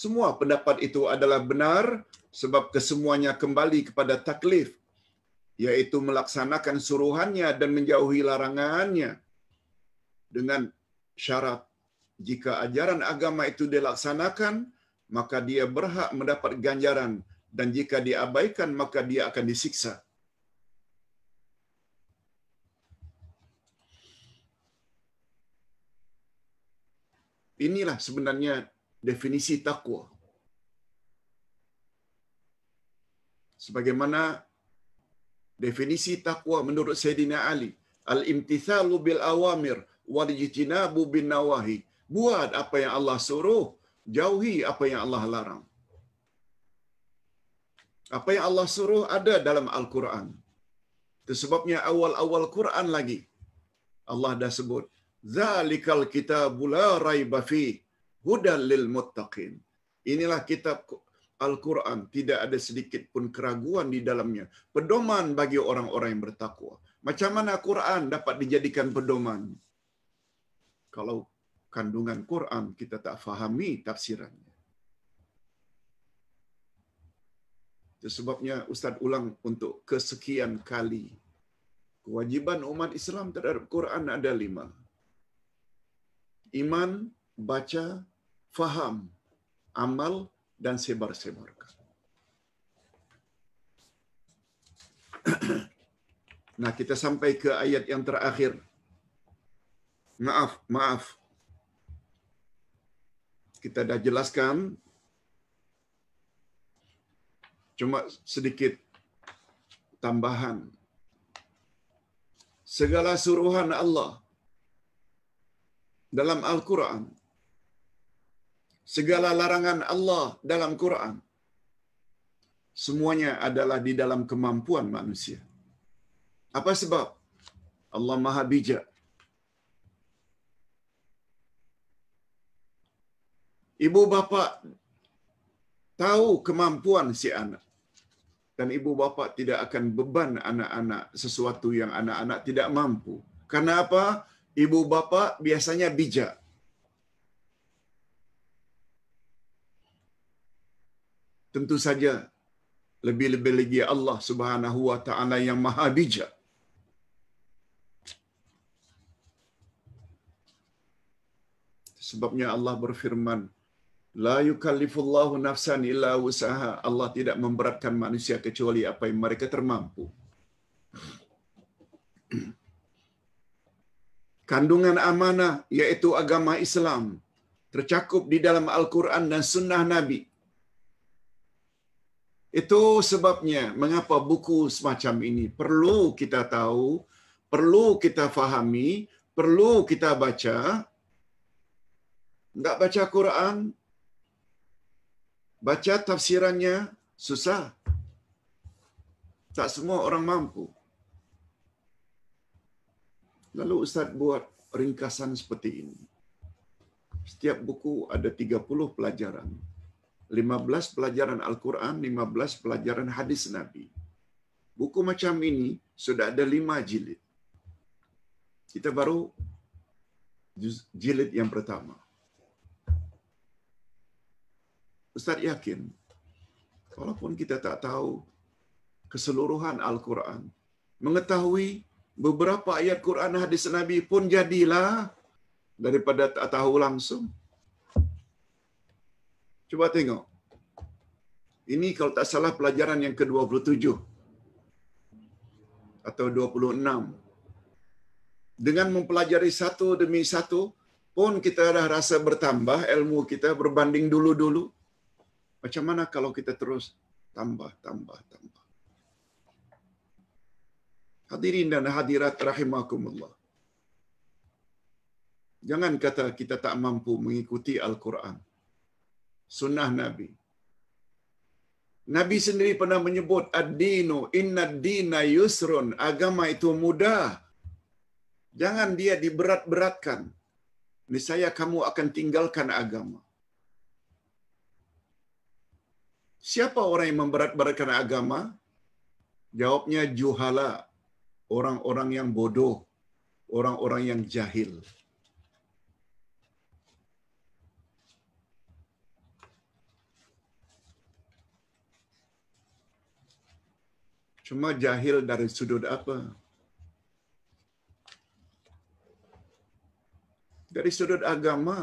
Semua pendapat itu adalah benar sebab kesemuanya kembali kepada taklif, yaitu melaksanakan suruhannya dan menjauhi larangannya dengan syarat jika ajaran agama itu dilaksanakan maka dia berhak mendapat ganjaran dan jika diabaikan maka dia akan disiksa. Inilah sebenarnya definisi takwa. Sebagaimana definisi takwa menurut Sayyidina Ali, al-imtithalu bil awamir wal ijtinabu bin nawahi. Buat apa yang Allah suruh, jauhi apa yang Allah larang apa yang Allah suruh ada dalam Al-Quran. Itu sebabnya awal-awal Quran lagi Allah dah sebut zalikal kitabul la raiba fi hudal lil muttaqin. Inilah kitab Al-Quran tidak ada sedikit pun keraguan di dalamnya. Pedoman bagi orang-orang yang bertakwa. Macam mana Quran dapat dijadikan pedoman? Kalau kandungan Quran kita tak fahami tafsirannya. Itu sebabnya Ustaz ulang untuk kesekian kali. Kewajiban umat Islam terhadap Quran ada lima. Iman, baca, faham, amal, dan sebar-sebarkan. <clears throat> nah kita sampai ke ayat yang terakhir. Maaf, maaf. Kita dah jelaskan cuma sedikit tambahan. Segala suruhan Allah dalam Al-Quran, segala larangan Allah dalam Quran, semuanya adalah di dalam kemampuan manusia. Apa sebab? Allah Maha Bijak. Ibu bapa tahu kemampuan si anak dan ibu bapa tidak akan beban anak-anak sesuatu yang anak-anak tidak mampu. Karena apa? Ibu bapa biasanya bijak. Tentu saja lebih-lebih lagi Allah Subhanahu wa taala yang maha bijak. Sebabnya Allah berfirman La yukallifullahu nafsan illa usaha. Allah tidak memberatkan manusia kecuali apa yang mereka termampu. Kandungan amanah yaitu agama Islam tercakup di dalam Al-Quran dan Sunnah Nabi. Itu sebabnya mengapa buku semacam ini perlu kita tahu, perlu kita fahami, perlu kita baca. Tidak baca Quran, baca tafsirannya susah. Tak semua orang mampu. Lalu Ustaz buat ringkasan seperti ini. Setiap buku ada 30 pelajaran. 15 pelajaran Al-Quran, 15 pelajaran hadis Nabi. Buku macam ini sudah ada 5 jilid. Kita baru jilid yang pertama. Ustaz yakin, walaupun kita tak tahu keseluruhan Al-Quran, mengetahui beberapa ayat Quran hadis Nabi pun jadilah daripada tak tahu langsung. Cuba tengok. Ini kalau tak salah pelajaran yang ke-27 atau 26. Dengan mempelajari satu demi satu pun kita dah rasa bertambah ilmu kita berbanding dulu-dulu. Macam mana kalau kita terus tambah, tambah, tambah. Hadirin dan hadirat rahimakumullah. Jangan kata kita tak mampu mengikuti Al-Quran. Sunnah Nabi. Nabi sendiri pernah menyebut ad-dinu inna dina yusrun. Agama itu mudah. Jangan dia diberat-beratkan. Niscaya kamu akan tinggalkan agama. Siapa orang yang memberat-beratkan agama? Jawabnya juhala. Orang-orang yang bodoh. Orang-orang yang jahil. Cuma jahil dari sudut apa? Dari sudut agama.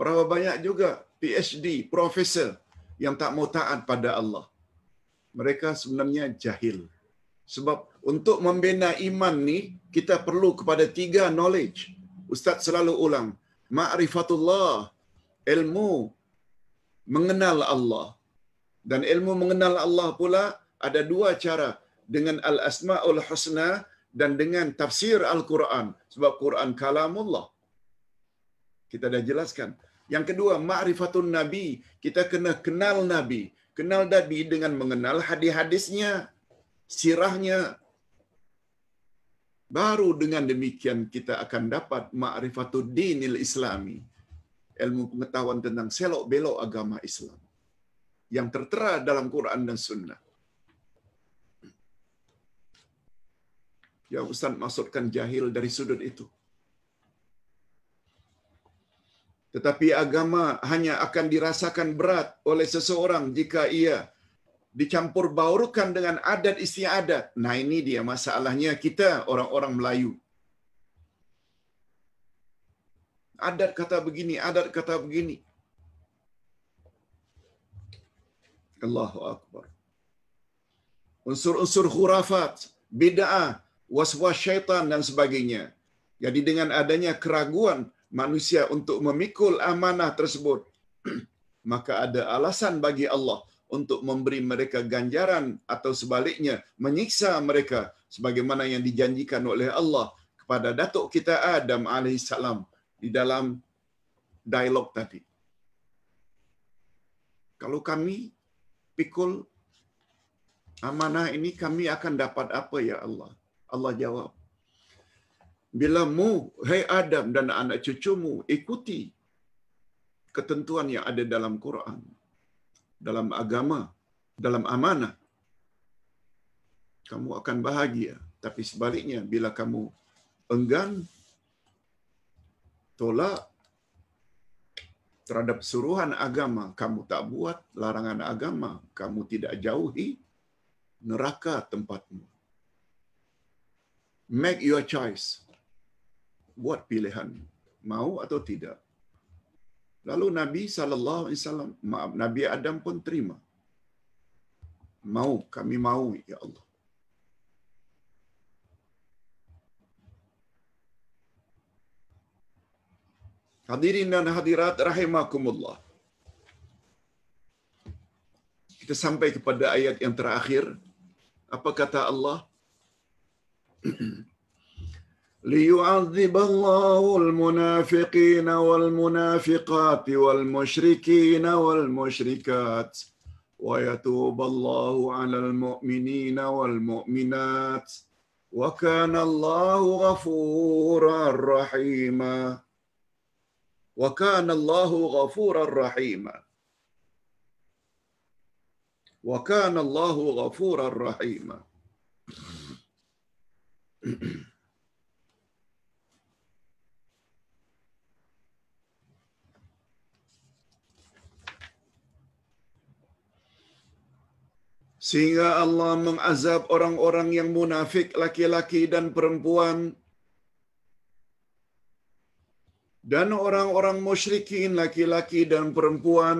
Berapa banyak juga PhD, profesor, yang tak mau taat pada Allah. Mereka sebenarnya jahil. Sebab untuk membina iman ni kita perlu kepada tiga knowledge. Ustaz selalu ulang, ma'rifatullah, ilmu mengenal Allah. Dan ilmu mengenal Allah pula ada dua cara dengan al-asmaul husna dan dengan tafsir al-Quran sebab Quran kalamullah. Kita dah jelaskan. Yang kedua, ma'rifatun nabi. Kita kena kenal nabi. Kenal nabi dengan mengenal hadis-hadisnya, sirahnya. Baru dengan demikian kita akan dapat ma'rifatud dinil islami. Ilmu pengetahuan tentang selok belok agama Islam. Yang tertera dalam Quran dan Sunnah. Ya Ustaz maksudkan jahil dari sudut itu. Tetapi agama hanya akan dirasakan berat oleh seseorang jika ia dicampur baurkan dengan adat istiadat. Nah ini dia masalahnya kita orang-orang Melayu. Adat kata begini, adat kata begini. Allahu Akbar. Unsur-unsur khurafat, bid'ah, waswas syaitan dan sebagainya. Jadi dengan adanya keraguan manusia untuk memikul amanah tersebut <clears throat> maka ada alasan bagi Allah untuk memberi mereka ganjaran atau sebaliknya menyiksa mereka sebagaimana yang dijanjikan oleh Allah kepada datuk kita Adam alaihi di dalam dialog tadi kalau kami pikul amanah ini kami akan dapat apa ya Allah Allah jawab bila mu, hai Adam dan anak cucumu ikuti ketentuan yang ada dalam Quran, dalam agama, dalam amanah, kamu akan bahagia. Tapi sebaliknya, bila kamu enggan, tolak terhadap suruhan agama, kamu tak buat larangan agama, kamu tidak jauhi neraka tempatmu. Make your choice buat pilihan mau atau tidak lalu nabi sallallahu alaihi wasallam maaf nabi adam pun terima mau kami mau ya Allah Hadirin dan hadirat rahimakumullah kita sampai kepada ayat yang terakhir apa kata Allah <clears throat> ليعذب الله المنافقين والمنافقات والمشركين والمشركات ويتوب الله على المؤمنين والمؤمنات وكان الله غفورا رحيما وكان الله غفورا رحيما وكان الله غفورا رحيما <clears throat> sehingga Allah mengazab orang-orang yang munafik laki-laki dan perempuan dan orang-orang musyrikin laki-laki dan perempuan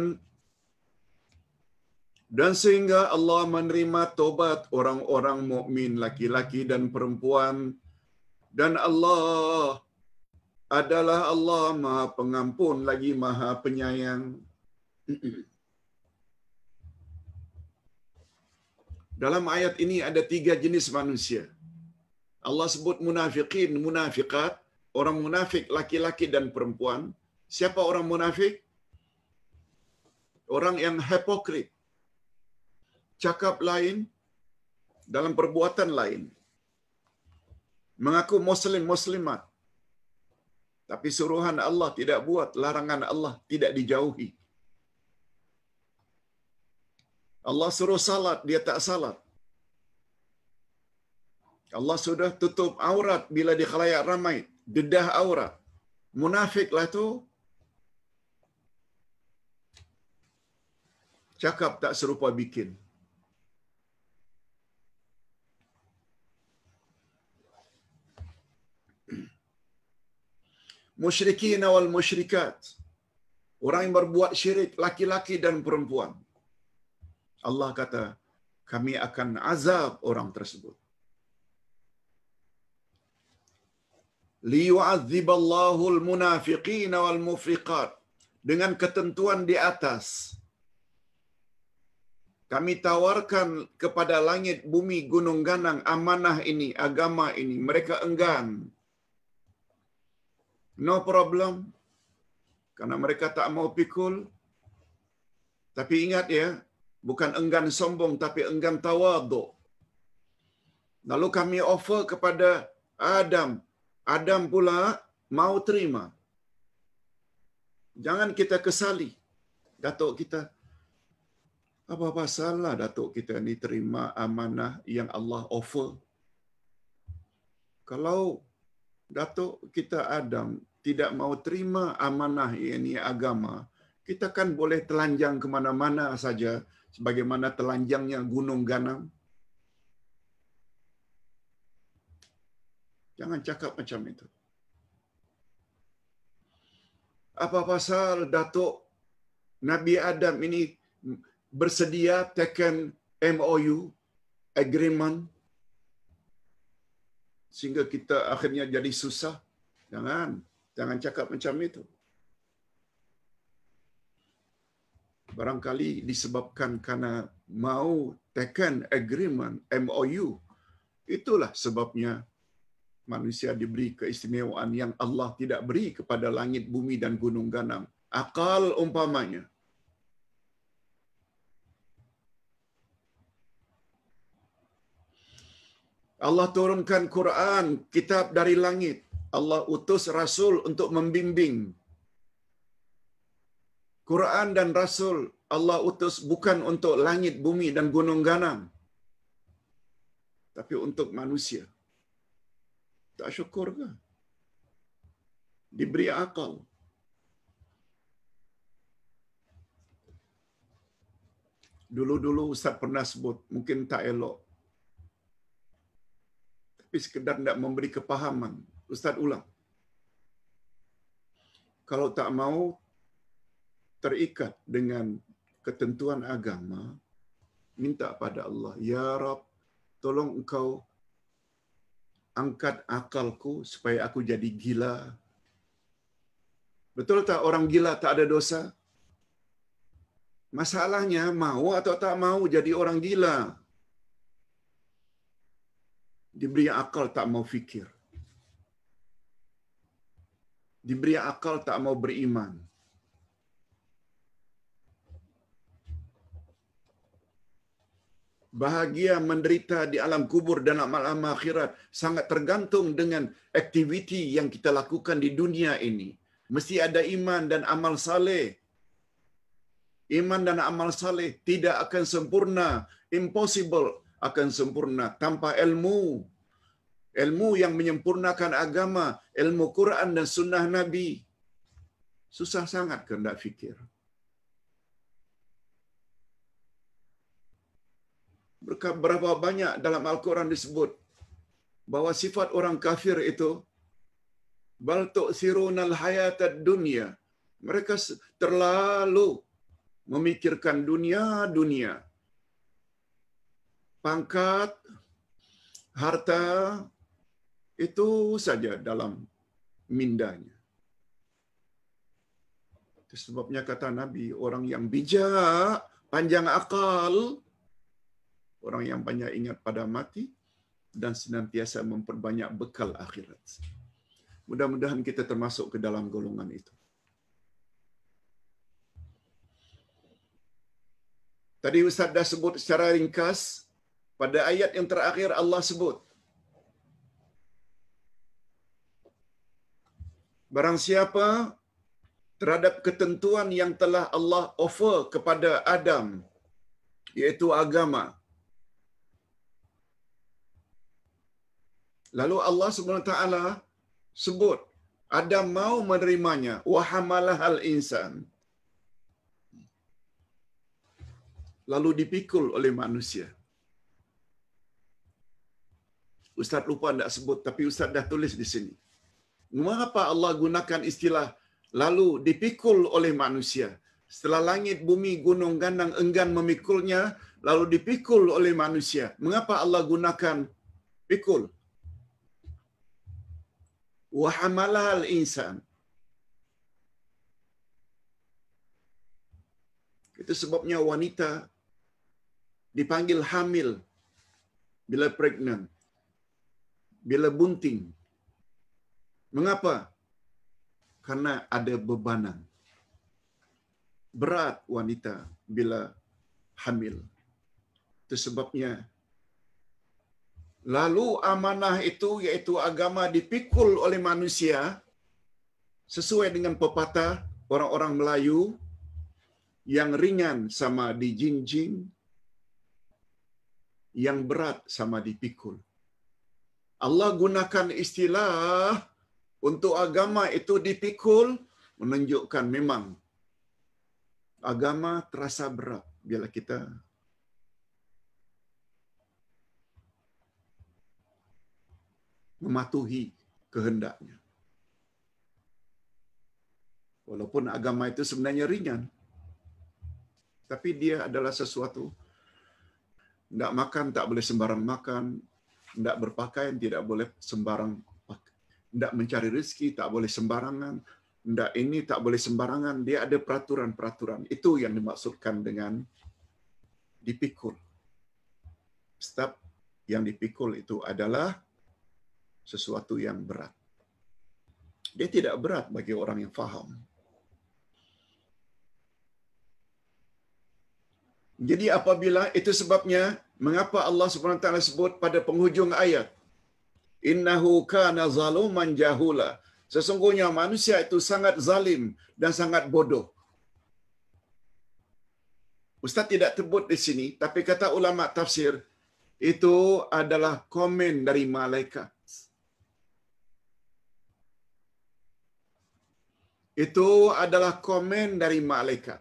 dan sehingga Allah menerima tobat orang-orang mukmin laki-laki dan perempuan dan Allah adalah Allah Maha Pengampun lagi Maha Penyayang. <clears throat> Dalam ayat ini ada tiga jenis manusia. Allah sebut munafikin, munafikat, orang munafik laki-laki dan perempuan. Siapa orang munafik? Orang yang hipokrit. Cakap lain dalam perbuatan lain. Mengaku muslim muslimat. Tapi suruhan Allah tidak buat, larangan Allah tidak dijauhi. Allah suruh salat, dia tak salat. Allah sudah tutup aurat bila di khalayak ramai. Dedah aurat. Munafiklah tu. Cakap tak serupa bikin. <clears throat> Musyrikin awal musyrikat. Orang yang berbuat syirik, laki-laki dan perempuan. Allah kata kami akan azab orang tersebut. Liyu'adzziballahu al-munafiqin wal-mufriqat dengan ketentuan di atas. Kami tawarkan kepada langit, bumi, gunung, ganang, amanah ini, agama ini. Mereka enggan. No problem. Karena mereka tak mau pikul. Tapi ingat ya, bukan enggan sombong tapi enggan tawadu. Lalu kami offer kepada Adam. Adam pula mau terima. Jangan kita kesali datuk kita. Apa apa salah, datuk kita ini terima amanah yang Allah offer? Kalau datuk kita Adam tidak mau terima amanah ini agama, kita kan boleh telanjang ke mana-mana saja sebagaimana telanjangnya gunung ganang. Jangan cakap macam itu. Apa pasal Datuk Nabi Adam ini bersedia taken MOU, agreement, sehingga kita akhirnya jadi susah? Jangan, jangan cakap macam itu. barangkali disebabkan karena mau tekan agreement MOU itulah sebabnya manusia diberi keistimewaan yang Allah tidak beri kepada langit bumi dan gunung ganam akal umpamanya Allah turunkan Quran kitab dari langit Allah utus rasul untuk membimbing Quran dan Rasul Allah utus bukan untuk langit, bumi dan gunung ganam, Tapi untuk manusia. Tak syukur ke? Diberi akal. Dulu-dulu Ustaz pernah sebut, mungkin tak elok. Tapi sekedar tidak memberi kepahaman. Ustaz ulang. Kalau tak mau, terikat dengan ketentuan agama, minta pada Allah, Ya Rab, tolong engkau angkat akalku supaya aku jadi gila. Betul tak orang gila tak ada dosa? Masalahnya mau atau tak mau jadi orang gila. Diberi akal tak mau fikir. Diberi akal tak mau beriman bahagia menderita di alam kubur dan alam akhirat sangat tergantung dengan aktiviti yang kita lakukan di dunia ini. Mesti ada iman dan amal saleh. Iman dan amal saleh tidak akan sempurna, impossible akan sempurna tanpa ilmu. Ilmu yang menyempurnakan agama, ilmu Quran dan sunnah Nabi. Susah sangat kehendak fikir. berapa banyak dalam Al-Quran disebut bahawa sifat orang kafir itu bal tu'thiruna al-hayat ad-dunya mereka terlalu memikirkan dunia dunia pangkat harta itu saja dalam mindanya itu sebabnya kata nabi orang yang bijak panjang akal orang yang banyak ingat pada mati dan senantiasa memperbanyak bekal akhirat. Mudah-mudahan kita termasuk ke dalam golongan itu. Tadi Ustaz dah sebut secara ringkas, pada ayat yang terakhir Allah sebut, Barang siapa terhadap ketentuan yang telah Allah offer kepada Adam, iaitu agama, Lalu Allah SWT sebut, Adam mau menerimanya. Wahamalah hal insan Lalu dipikul oleh manusia. Ustaz lupa tidak sebut, tapi Ustaz dah tulis di sini. Mengapa Allah gunakan istilah lalu dipikul oleh manusia? Setelah langit, bumi, gunung, gandang enggan memikulnya, lalu dipikul oleh manusia. Mengapa Allah gunakan pikul? وحملها insan. Itu sebabnya wanita dipanggil hamil bila pregnant, bila bunting. Mengapa? Karena ada bebanan. Berat wanita bila hamil. Itu sebabnya lalu amanah itu yaitu agama dipikul oleh manusia sesuai dengan pepatah orang-orang Melayu yang ringan sama dijinjing yang berat sama dipikul Allah gunakan istilah untuk agama itu dipikul menunjukkan memang agama terasa berat bila kita mematuhi kehendaknya. Walaupun agama itu sebenarnya ringan, tapi dia adalah sesuatu tidak makan tak boleh sembarang makan, tidak berpakaian tidak boleh sembarang tidak mencari rezeki tak boleh sembarangan, tidak ini tak boleh sembarangan. Dia ada peraturan-peraturan. Itu yang dimaksudkan dengan dipikul. Step yang dipikul itu adalah sesuatu yang berat. Dia tidak berat bagi orang yang faham. Jadi apabila itu sebabnya mengapa Allah Subhanahu taala sebut pada penghujung ayat innahu kana zaluman jahula sesungguhnya manusia itu sangat zalim dan sangat bodoh. Ustaz tidak sebut di sini tapi kata ulama tafsir itu adalah komen dari malaikat. Itu adalah komen dari malaikat.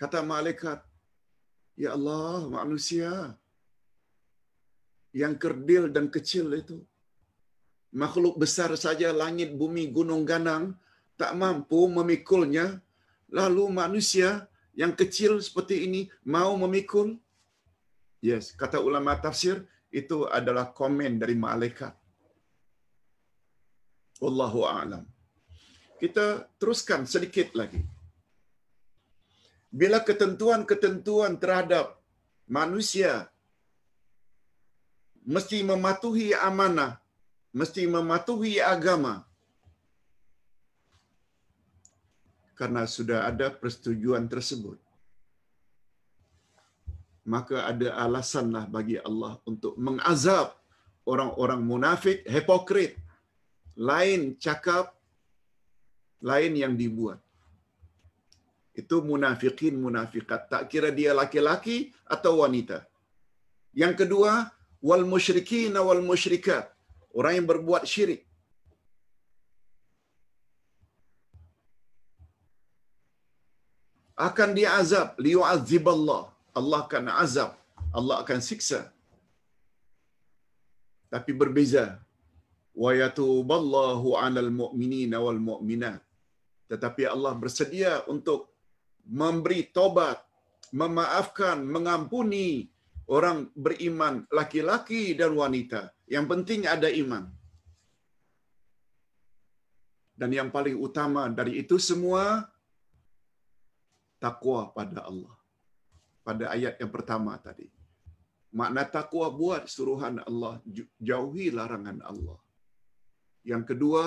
Kata malaikat, Ya Allah, manusia yang kerdil dan kecil itu, makhluk besar saja, langit, bumi, gunung, ganang, tak mampu memikulnya. Lalu manusia yang kecil seperti ini mau memikul? Yes, kata ulama tafsir, itu adalah komen dari malaikat. Wallahu a'lam kita teruskan sedikit lagi. Bila ketentuan-ketentuan terhadap manusia mesti mematuhi amanah, mesti mematuhi agama. Karena sudah ada persetujuan tersebut. Maka ada alasanlah bagi Allah untuk mengazab orang-orang munafik, hipokrit. Lain cakap lain yang dibuat. Itu munafikin munafikat. Tak kira dia laki-laki atau wanita. Yang kedua, wal musyrikin wal musyrikat. Orang yang berbuat syirik. Akan dia azab. Liu'adzib Allah. Allah akan azab. Allah akan siksa. Tapi berbeza. Wa yatuballahu alal mu'minina wal mu'minat tetapi Allah bersedia untuk memberi tobat, memaafkan, mengampuni orang beriman laki-laki dan wanita. Yang penting ada iman. Dan yang paling utama dari itu semua takwa pada Allah. Pada ayat yang pertama tadi. Makna takwa buat suruhan Allah, jauhi larangan Allah. Yang kedua,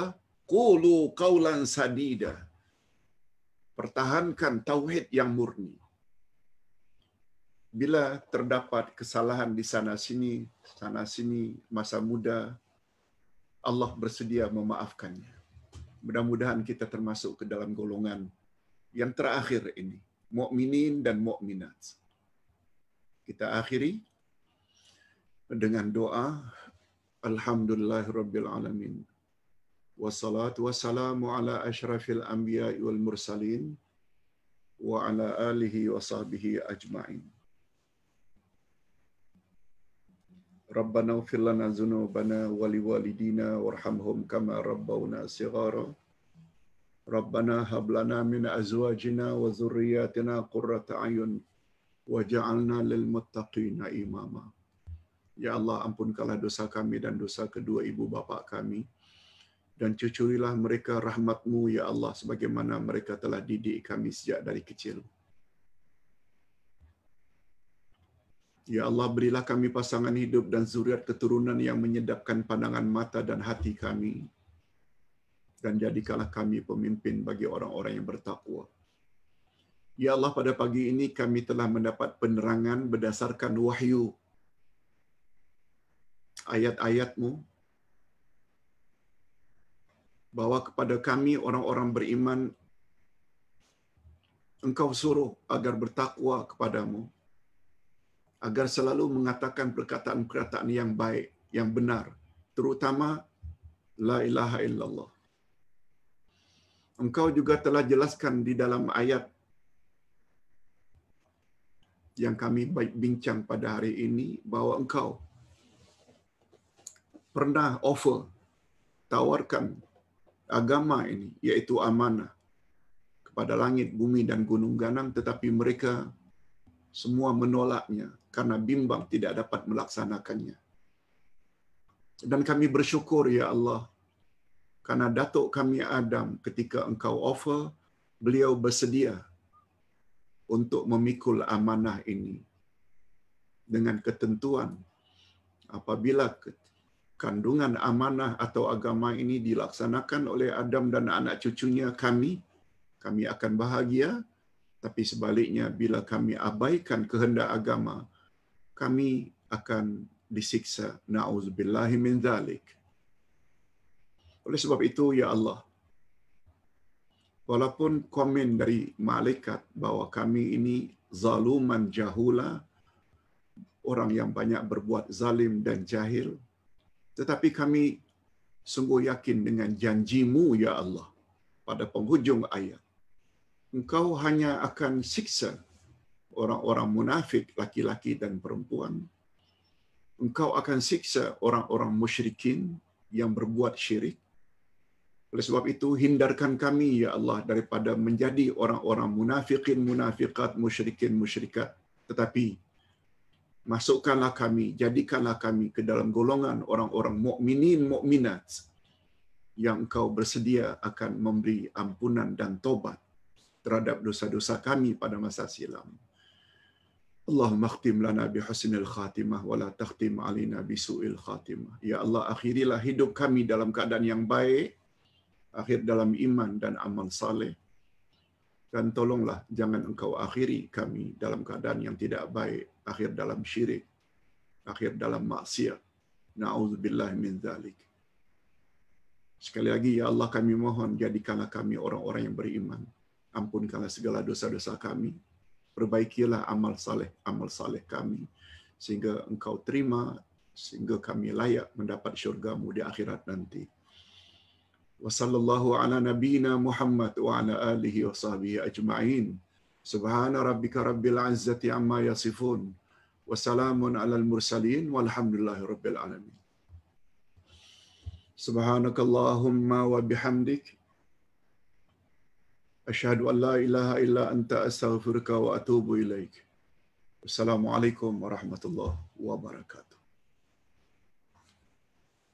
qulu qawlan sadida. Pertahankan tauhid yang murni. Bila terdapat kesalahan di sana sini, sana sini, masa muda, Allah bersedia memaafkannya. Mudah-mudahan kita termasuk ke dalam golongan yang terakhir ini, mukminin dan mukminat. Kita akhiri dengan doa Alhamdulillahirabbil alamin. والصلاة والسلام على أشرف الأنبياء والمرسلين وعلى آله وصحبه أجمعين ربنا اغفر لنا ذنوبنا ولوالدينا وارحمهم كما ربونا صغارا ربنا هب لنا من أزواجنا وذرياتنا قرة أعين وجعلنا للمتقين إماما يا الله أمبنك الله دوسا kami dan dosa kedua ibu bapa kami dan cucurilah mereka rahmatmu ya Allah sebagaimana mereka telah didik kami sejak dari kecil. Ya Allah berilah kami pasangan hidup dan zuriat keturunan yang menyedapkan pandangan mata dan hati kami dan jadikanlah kami pemimpin bagi orang-orang yang bertakwa. Ya Allah pada pagi ini kami telah mendapat penerangan berdasarkan wahyu ayat-ayatmu bahwa kepada kami orang-orang beriman engkau suruh agar bertakwa kepadamu agar selalu mengatakan perkataan-perkataan yang baik yang benar terutama la ilaha illallah engkau juga telah jelaskan di dalam ayat yang kami bincang pada hari ini bahwa engkau pernah offer tawarkan agama ini, yaitu amanah kepada langit, bumi, dan gunung ganang, tetapi mereka semua menolaknya karena bimbang tidak dapat melaksanakannya. Dan kami bersyukur, Ya Allah, karena datuk kami Adam ketika engkau offer, beliau bersedia untuk memikul amanah ini dengan ketentuan apabila kandungan amanah atau agama ini dilaksanakan oleh Adam dan anak cucunya kami, kami akan bahagia. Tapi sebaliknya, bila kami abaikan kehendak agama, kami akan disiksa. Na'udzubillahi min dhalik. Oleh sebab itu, Ya Allah, walaupun komen dari malaikat bahwa kami ini zaluman jahula, orang yang banyak berbuat zalim dan jahil, tetapi kami sungguh yakin dengan janjimu, Ya Allah, pada penghujung ayat. Engkau hanya akan siksa orang-orang munafik, laki-laki dan perempuan. Engkau akan siksa orang-orang musyrikin yang berbuat syirik. Oleh sebab itu, hindarkan kami, Ya Allah, daripada menjadi orang-orang munafikin, munafikat, musyrikin, musyrikat. Tetapi, masukkanlah kami, jadikanlah kami ke dalam golongan orang-orang mukminin mukminat yang engkau bersedia akan memberi ampunan dan tobat terhadap dosa-dosa kami pada masa silam. Allahumma khtim lana bi husnil khatimah wa la takhtim alina bi su'il khatimah. Ya Allah, akhirilah hidup kami dalam keadaan yang baik, akhir dalam iman dan amal saleh. Dan tolonglah jangan engkau akhiri kami dalam keadaan yang tidak baik, akhir dalam syirik, akhir dalam maksiat. Na'udzubillah min zalik. Sekali lagi, Ya Allah kami mohon, jadikanlah kami orang-orang yang beriman. Ampunkanlah segala dosa-dosa kami. Perbaikilah amal saleh amal saleh kami. Sehingga engkau terima, sehingga kami layak mendapat syurgamu di akhirat nanti. Wa ala nabina Muhammad wa ala alihi wa sahbihi ajma'in. سبحان ربك رب العزة عما يصفون وسلام على المرسلين والحمد لله رب العالمين سبحانك اللهم وبحمدك أشهد أن لا إله إلا أنت أستغفرك وأتوب إليك السلام عليكم ورحمة الله وبركاته